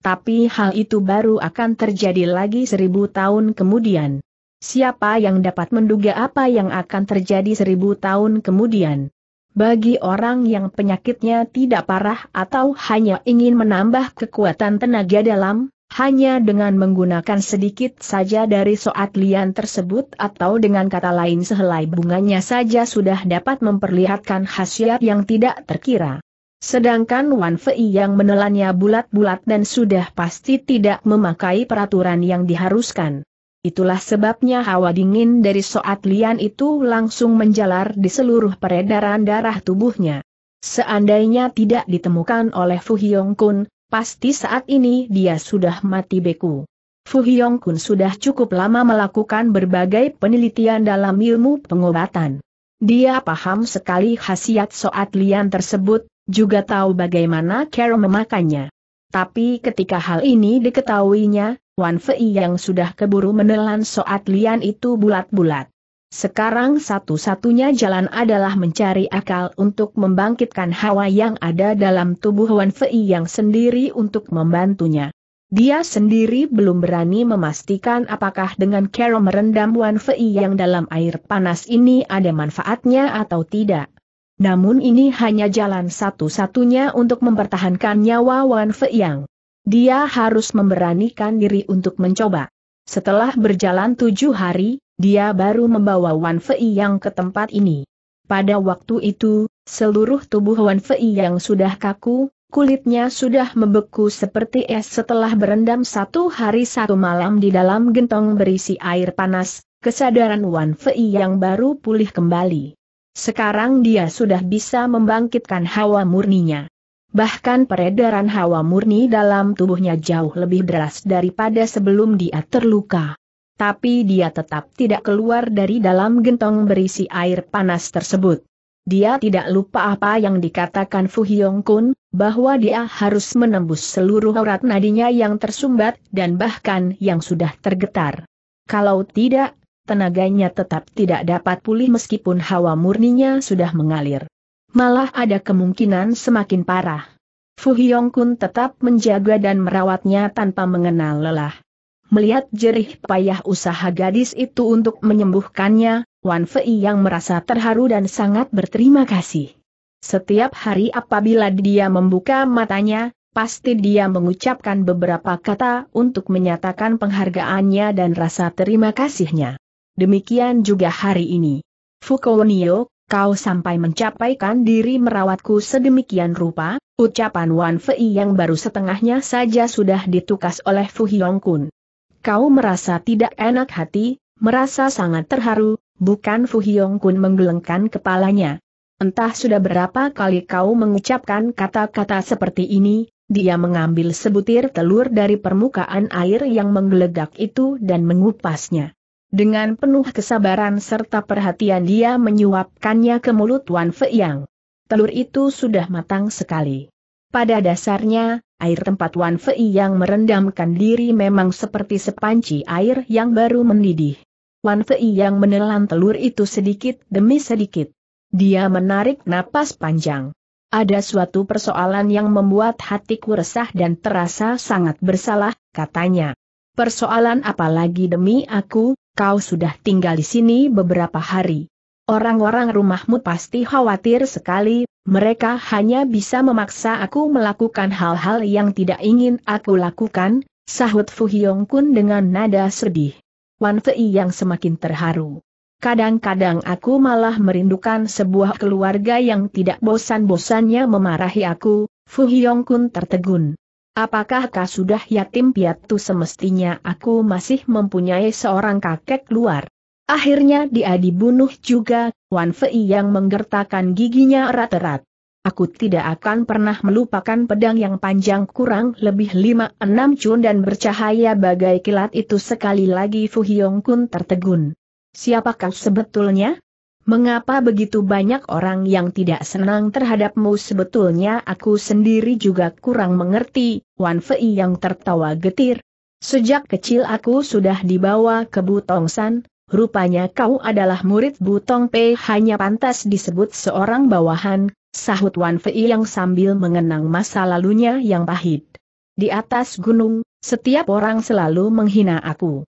Tapi hal itu baru akan terjadi lagi seribu tahun kemudian. Siapa yang dapat menduga apa yang akan terjadi seribu tahun kemudian? Bagi orang yang penyakitnya tidak parah atau hanya ingin menambah kekuatan tenaga dalam, hanya dengan menggunakan sedikit saja dari soat lian tersebut atau dengan kata lain sehelai bunganya saja sudah dapat memperlihatkan khasiat yang tidak terkira. Sedangkan Wan Fei yang menelannya bulat-bulat dan sudah pasti tidak memakai peraturan yang diharuskan. Itulah sebabnya hawa dingin dari soat lian itu langsung menjalar di seluruh peredaran darah tubuhnya. Seandainya tidak ditemukan oleh Fu Hyong Kun, Pasti saat ini dia sudah mati beku. Fu Hyong Kun sudah cukup lama melakukan berbagai penelitian dalam ilmu pengobatan. Dia paham sekali khasiat soat lian tersebut, juga tahu bagaimana cara memakannya. Tapi ketika hal ini diketahuinya, Wan Fei yang sudah keburu menelan soat lian itu bulat-bulat. Sekarang satu-satunya jalan adalah mencari akal untuk membangkitkan hawa yang ada dalam tubuh Wan Fei yang sendiri untuk membantunya. Dia sendiri belum berani memastikan apakah dengan cara merendam Wan Fei yang dalam air panas ini ada manfaatnya atau tidak. Namun ini hanya jalan satu-satunya untuk mempertahankan nyawa Wan Fei yang. Dia harus memberanikan diri untuk mencoba. Setelah berjalan tujuh hari, dia baru membawa Wan Fei yang ke tempat ini. Pada waktu itu, seluruh tubuh Wan Fei yang sudah kaku, kulitnya sudah membeku seperti es setelah berendam satu hari satu malam di dalam gentong berisi air panas, kesadaran Wan Fei yang baru pulih kembali. Sekarang dia sudah bisa membangkitkan hawa murninya. Bahkan peredaran hawa murni dalam tubuhnya jauh lebih deras daripada sebelum dia terluka tapi dia tetap tidak keluar dari dalam gentong berisi air panas tersebut. Dia tidak lupa apa yang dikatakan Fu Hyong Kun, bahwa dia harus menembus seluruh urat nadinya yang tersumbat dan bahkan yang sudah tergetar. Kalau tidak, tenaganya tetap tidak dapat pulih meskipun hawa murninya sudah mengalir. Malah ada kemungkinan semakin parah. Fu Hyong Kun tetap menjaga dan merawatnya tanpa mengenal lelah. Melihat jerih payah usaha gadis itu untuk menyembuhkannya, Wan Fei yang merasa terharu dan sangat berterima kasih. Setiap hari apabila dia membuka matanya, pasti dia mengucapkan beberapa kata untuk menyatakan penghargaannya dan rasa terima kasihnya. Demikian juga hari ini. Fukonio, kau sampai mencapaikan diri merawatku sedemikian rupa, ucapan Wan Fei yang baru setengahnya saja sudah ditukas oleh Fu Hyong Kun. Kau merasa tidak enak hati, merasa sangat terharu, bukan Fu Hyong Kun menggelengkan kepalanya. Entah sudah berapa kali kau mengucapkan kata-kata seperti ini, dia mengambil sebutir telur dari permukaan air yang menggelegak itu dan mengupasnya. Dengan penuh kesabaran serta perhatian dia menyuapkannya ke mulut Wan Fei Yang. Telur itu sudah matang sekali. Pada dasarnya, air tempat Wan Fei yang merendamkan diri memang seperti sepanci air yang baru mendidih. Wan Fei yang menelan telur itu sedikit demi sedikit. Dia menarik napas panjang. Ada suatu persoalan yang membuat hatiku resah dan terasa sangat bersalah, katanya. Persoalan apalagi demi aku, kau sudah tinggal di sini beberapa hari. Orang-orang rumahmu pasti khawatir sekali, mereka hanya bisa memaksa aku melakukan hal-hal yang tidak ingin aku lakukan, sahut Fu Hyong Kun dengan nada sedih. Wan Fei yang semakin terharu. Kadang-kadang aku malah merindukan sebuah keluarga yang tidak bosan-bosannya memarahi aku, Fu Hyong Kun tertegun. Apakah kau sudah yatim piatu semestinya aku masih mempunyai seorang kakek luar? Akhirnya dia dibunuh juga, Wan Fei yang menggertakkan giginya erat-erat. Aku tidak akan pernah melupakan pedang yang panjang kurang lebih lima enam cun dan bercahaya bagai kilat itu sekali lagi Fu Hyong Kun tertegun. Siapakah sebetulnya? Mengapa begitu banyak orang yang tidak senang terhadapmu sebetulnya aku sendiri juga kurang mengerti, Wan Fei yang tertawa getir. Sejak kecil aku sudah dibawa ke Butongsan, rupanya kau adalah murid Butong Pei hanya pantas disebut seorang bawahan, sahut Wan Fei yang sambil mengenang masa lalunya yang pahit. Di atas gunung, setiap orang selalu menghina aku.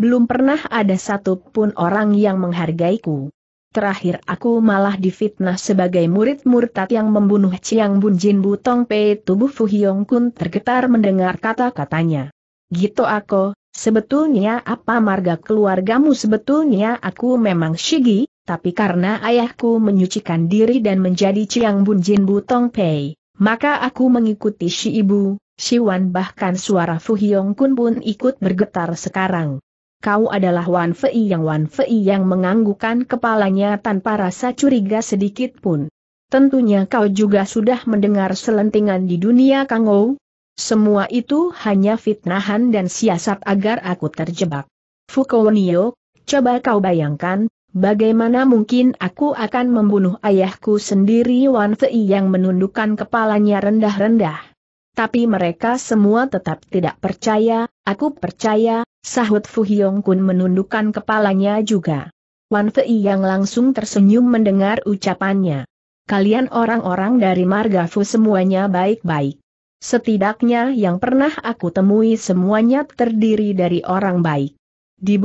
Belum pernah ada satu pun orang yang menghargaiku. Terakhir aku malah difitnah sebagai murid murtad yang membunuh Chiang Bunjin Butong Pei tubuh Fu Hyong Kun tergetar mendengar kata-katanya. Gitu aku, Sebetulnya apa marga keluargamu sebetulnya aku memang Shigi, tapi karena ayahku menyucikan diri dan menjadi Ciang Bun Jin Butong Pei, maka aku mengikuti Shi ibu, Shi Wan bahkan suara Fu Fuhyong Kun pun ikut bergetar sekarang. Kau adalah Wan Fei yang Wan Fei yang menganggukkan kepalanya tanpa rasa curiga sedikit pun. Tentunya kau juga sudah mendengar selentingan di dunia Kangou, semua itu hanya fitnahan dan siasat agar aku terjebak. Fukowonio, coba kau bayangkan, bagaimana mungkin aku akan membunuh ayahku sendiri Wan Fei yang menundukkan kepalanya rendah-rendah. Tapi mereka semua tetap tidak percaya, aku percaya, sahut Fuhyong Kun menundukkan kepalanya juga. Wan Fei yang langsung tersenyum mendengar ucapannya. Kalian orang-orang dari Margafu semuanya baik-baik. Setidaknya yang pernah aku temui semuanya terdiri dari orang baik. Di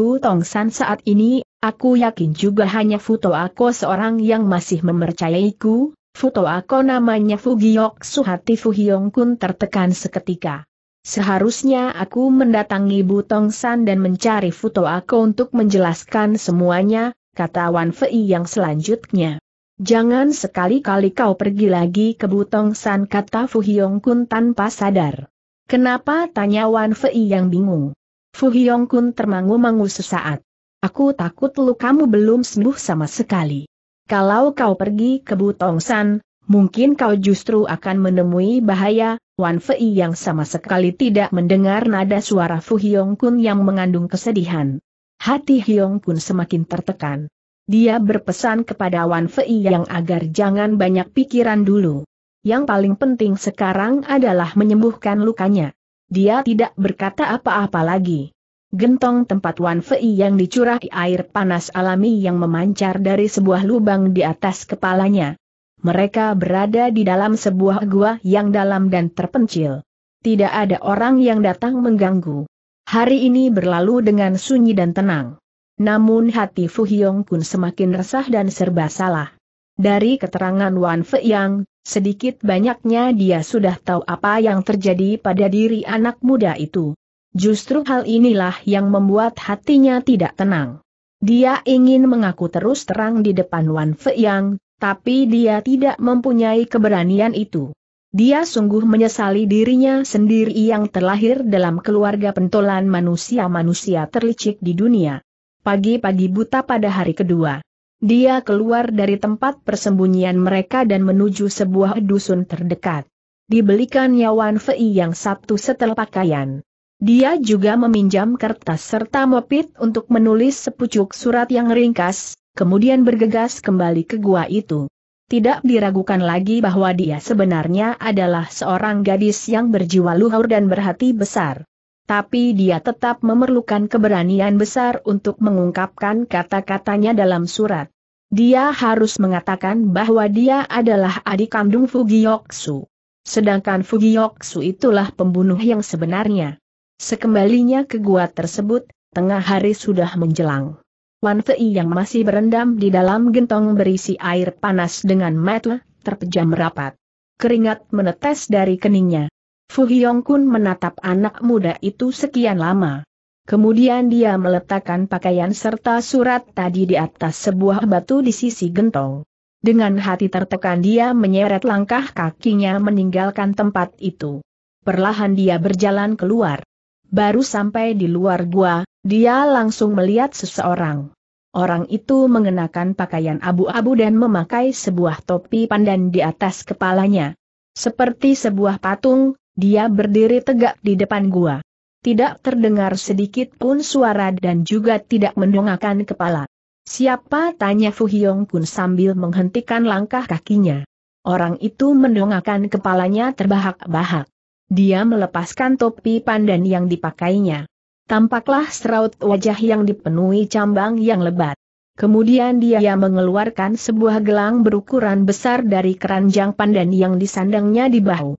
San saat ini, aku yakin juga hanya Futo Ako seorang yang masih mempercayaiku, Futo Ako namanya Fugiyok Suhati Fuhiong Kun tertekan seketika. Seharusnya aku mendatangi San dan mencari Futo Ako untuk menjelaskan semuanya, kata Wan Fei yang selanjutnya. Jangan sekali-kali kau pergi lagi ke Butong San kata Fu Hyong Kun tanpa sadar. Kenapa tanya Wan Fei yang bingung. Fu Hyong Kun termangu-mangu sesaat. Aku takut lu kamu belum sembuh sama sekali. Kalau kau pergi ke Butong San, mungkin kau justru akan menemui bahaya, Wan Fei yang sama sekali tidak mendengar nada suara Fu Hyong Kun yang mengandung kesedihan. Hati Hyong Kun semakin tertekan. Dia berpesan kepada Wan Fei yang agar jangan banyak pikiran dulu. Yang paling penting sekarang adalah menyembuhkan lukanya. Dia tidak berkata apa-apa lagi. Gentong tempat Wan Fei yang dicurahi air panas alami yang memancar dari sebuah lubang di atas kepalanya. Mereka berada di dalam sebuah gua yang dalam dan terpencil. Tidak ada orang yang datang mengganggu. Hari ini berlalu dengan sunyi dan tenang. Namun hati Fu Hyong pun semakin resah dan serba salah. Dari keterangan Wan Fei Yang, sedikit banyaknya dia sudah tahu apa yang terjadi pada diri anak muda itu. Justru hal inilah yang membuat hatinya tidak tenang. Dia ingin mengaku terus terang di depan Wan Fei Yang, tapi dia tidak mempunyai keberanian itu. Dia sungguh menyesali dirinya sendiri yang terlahir dalam keluarga pentolan manusia-manusia terlicik di dunia pagi-pagi buta pada hari kedua. Dia keluar dari tempat persembunyian mereka dan menuju sebuah dusun terdekat. Dibelikan Yawan Fei yang satu setel pakaian. Dia juga meminjam kertas serta mopit untuk menulis sepucuk surat yang ringkas, kemudian bergegas kembali ke gua itu. Tidak diragukan lagi bahwa dia sebenarnya adalah seorang gadis yang berjiwa luhur dan berhati besar tapi dia tetap memerlukan keberanian besar untuk mengungkapkan kata-katanya dalam surat. Dia harus mengatakan bahwa dia adalah adik kandung Fugiyoksu. Sedangkan Fugiyoksu itulah pembunuh yang sebenarnya. Sekembalinya ke gua tersebut, tengah hari sudah menjelang. Wan Fei yang masih berendam di dalam gentong berisi air panas dengan mata terpejam rapat, Keringat menetes dari keningnya. Fu Hyong Kun menatap anak muda itu sekian lama. Kemudian dia meletakkan pakaian serta surat tadi di atas sebuah batu di sisi gentong. Dengan hati tertekan dia menyeret langkah kakinya meninggalkan tempat itu. Perlahan dia berjalan keluar. Baru sampai di luar gua, dia langsung melihat seseorang. Orang itu mengenakan pakaian abu-abu dan memakai sebuah topi pandan di atas kepalanya. Seperti sebuah patung, dia berdiri tegak di depan gua. Tidak terdengar sedikit pun suara dan juga tidak mendongakkan kepala. Siapa tanya Fu Fuhyong Kun sambil menghentikan langkah kakinya. Orang itu mendongakkan kepalanya terbahak-bahak. Dia melepaskan topi pandan yang dipakainya. Tampaklah seraut wajah yang dipenuhi cambang yang lebat. Kemudian dia mengeluarkan sebuah gelang berukuran besar dari keranjang pandan yang disandangnya di bahu.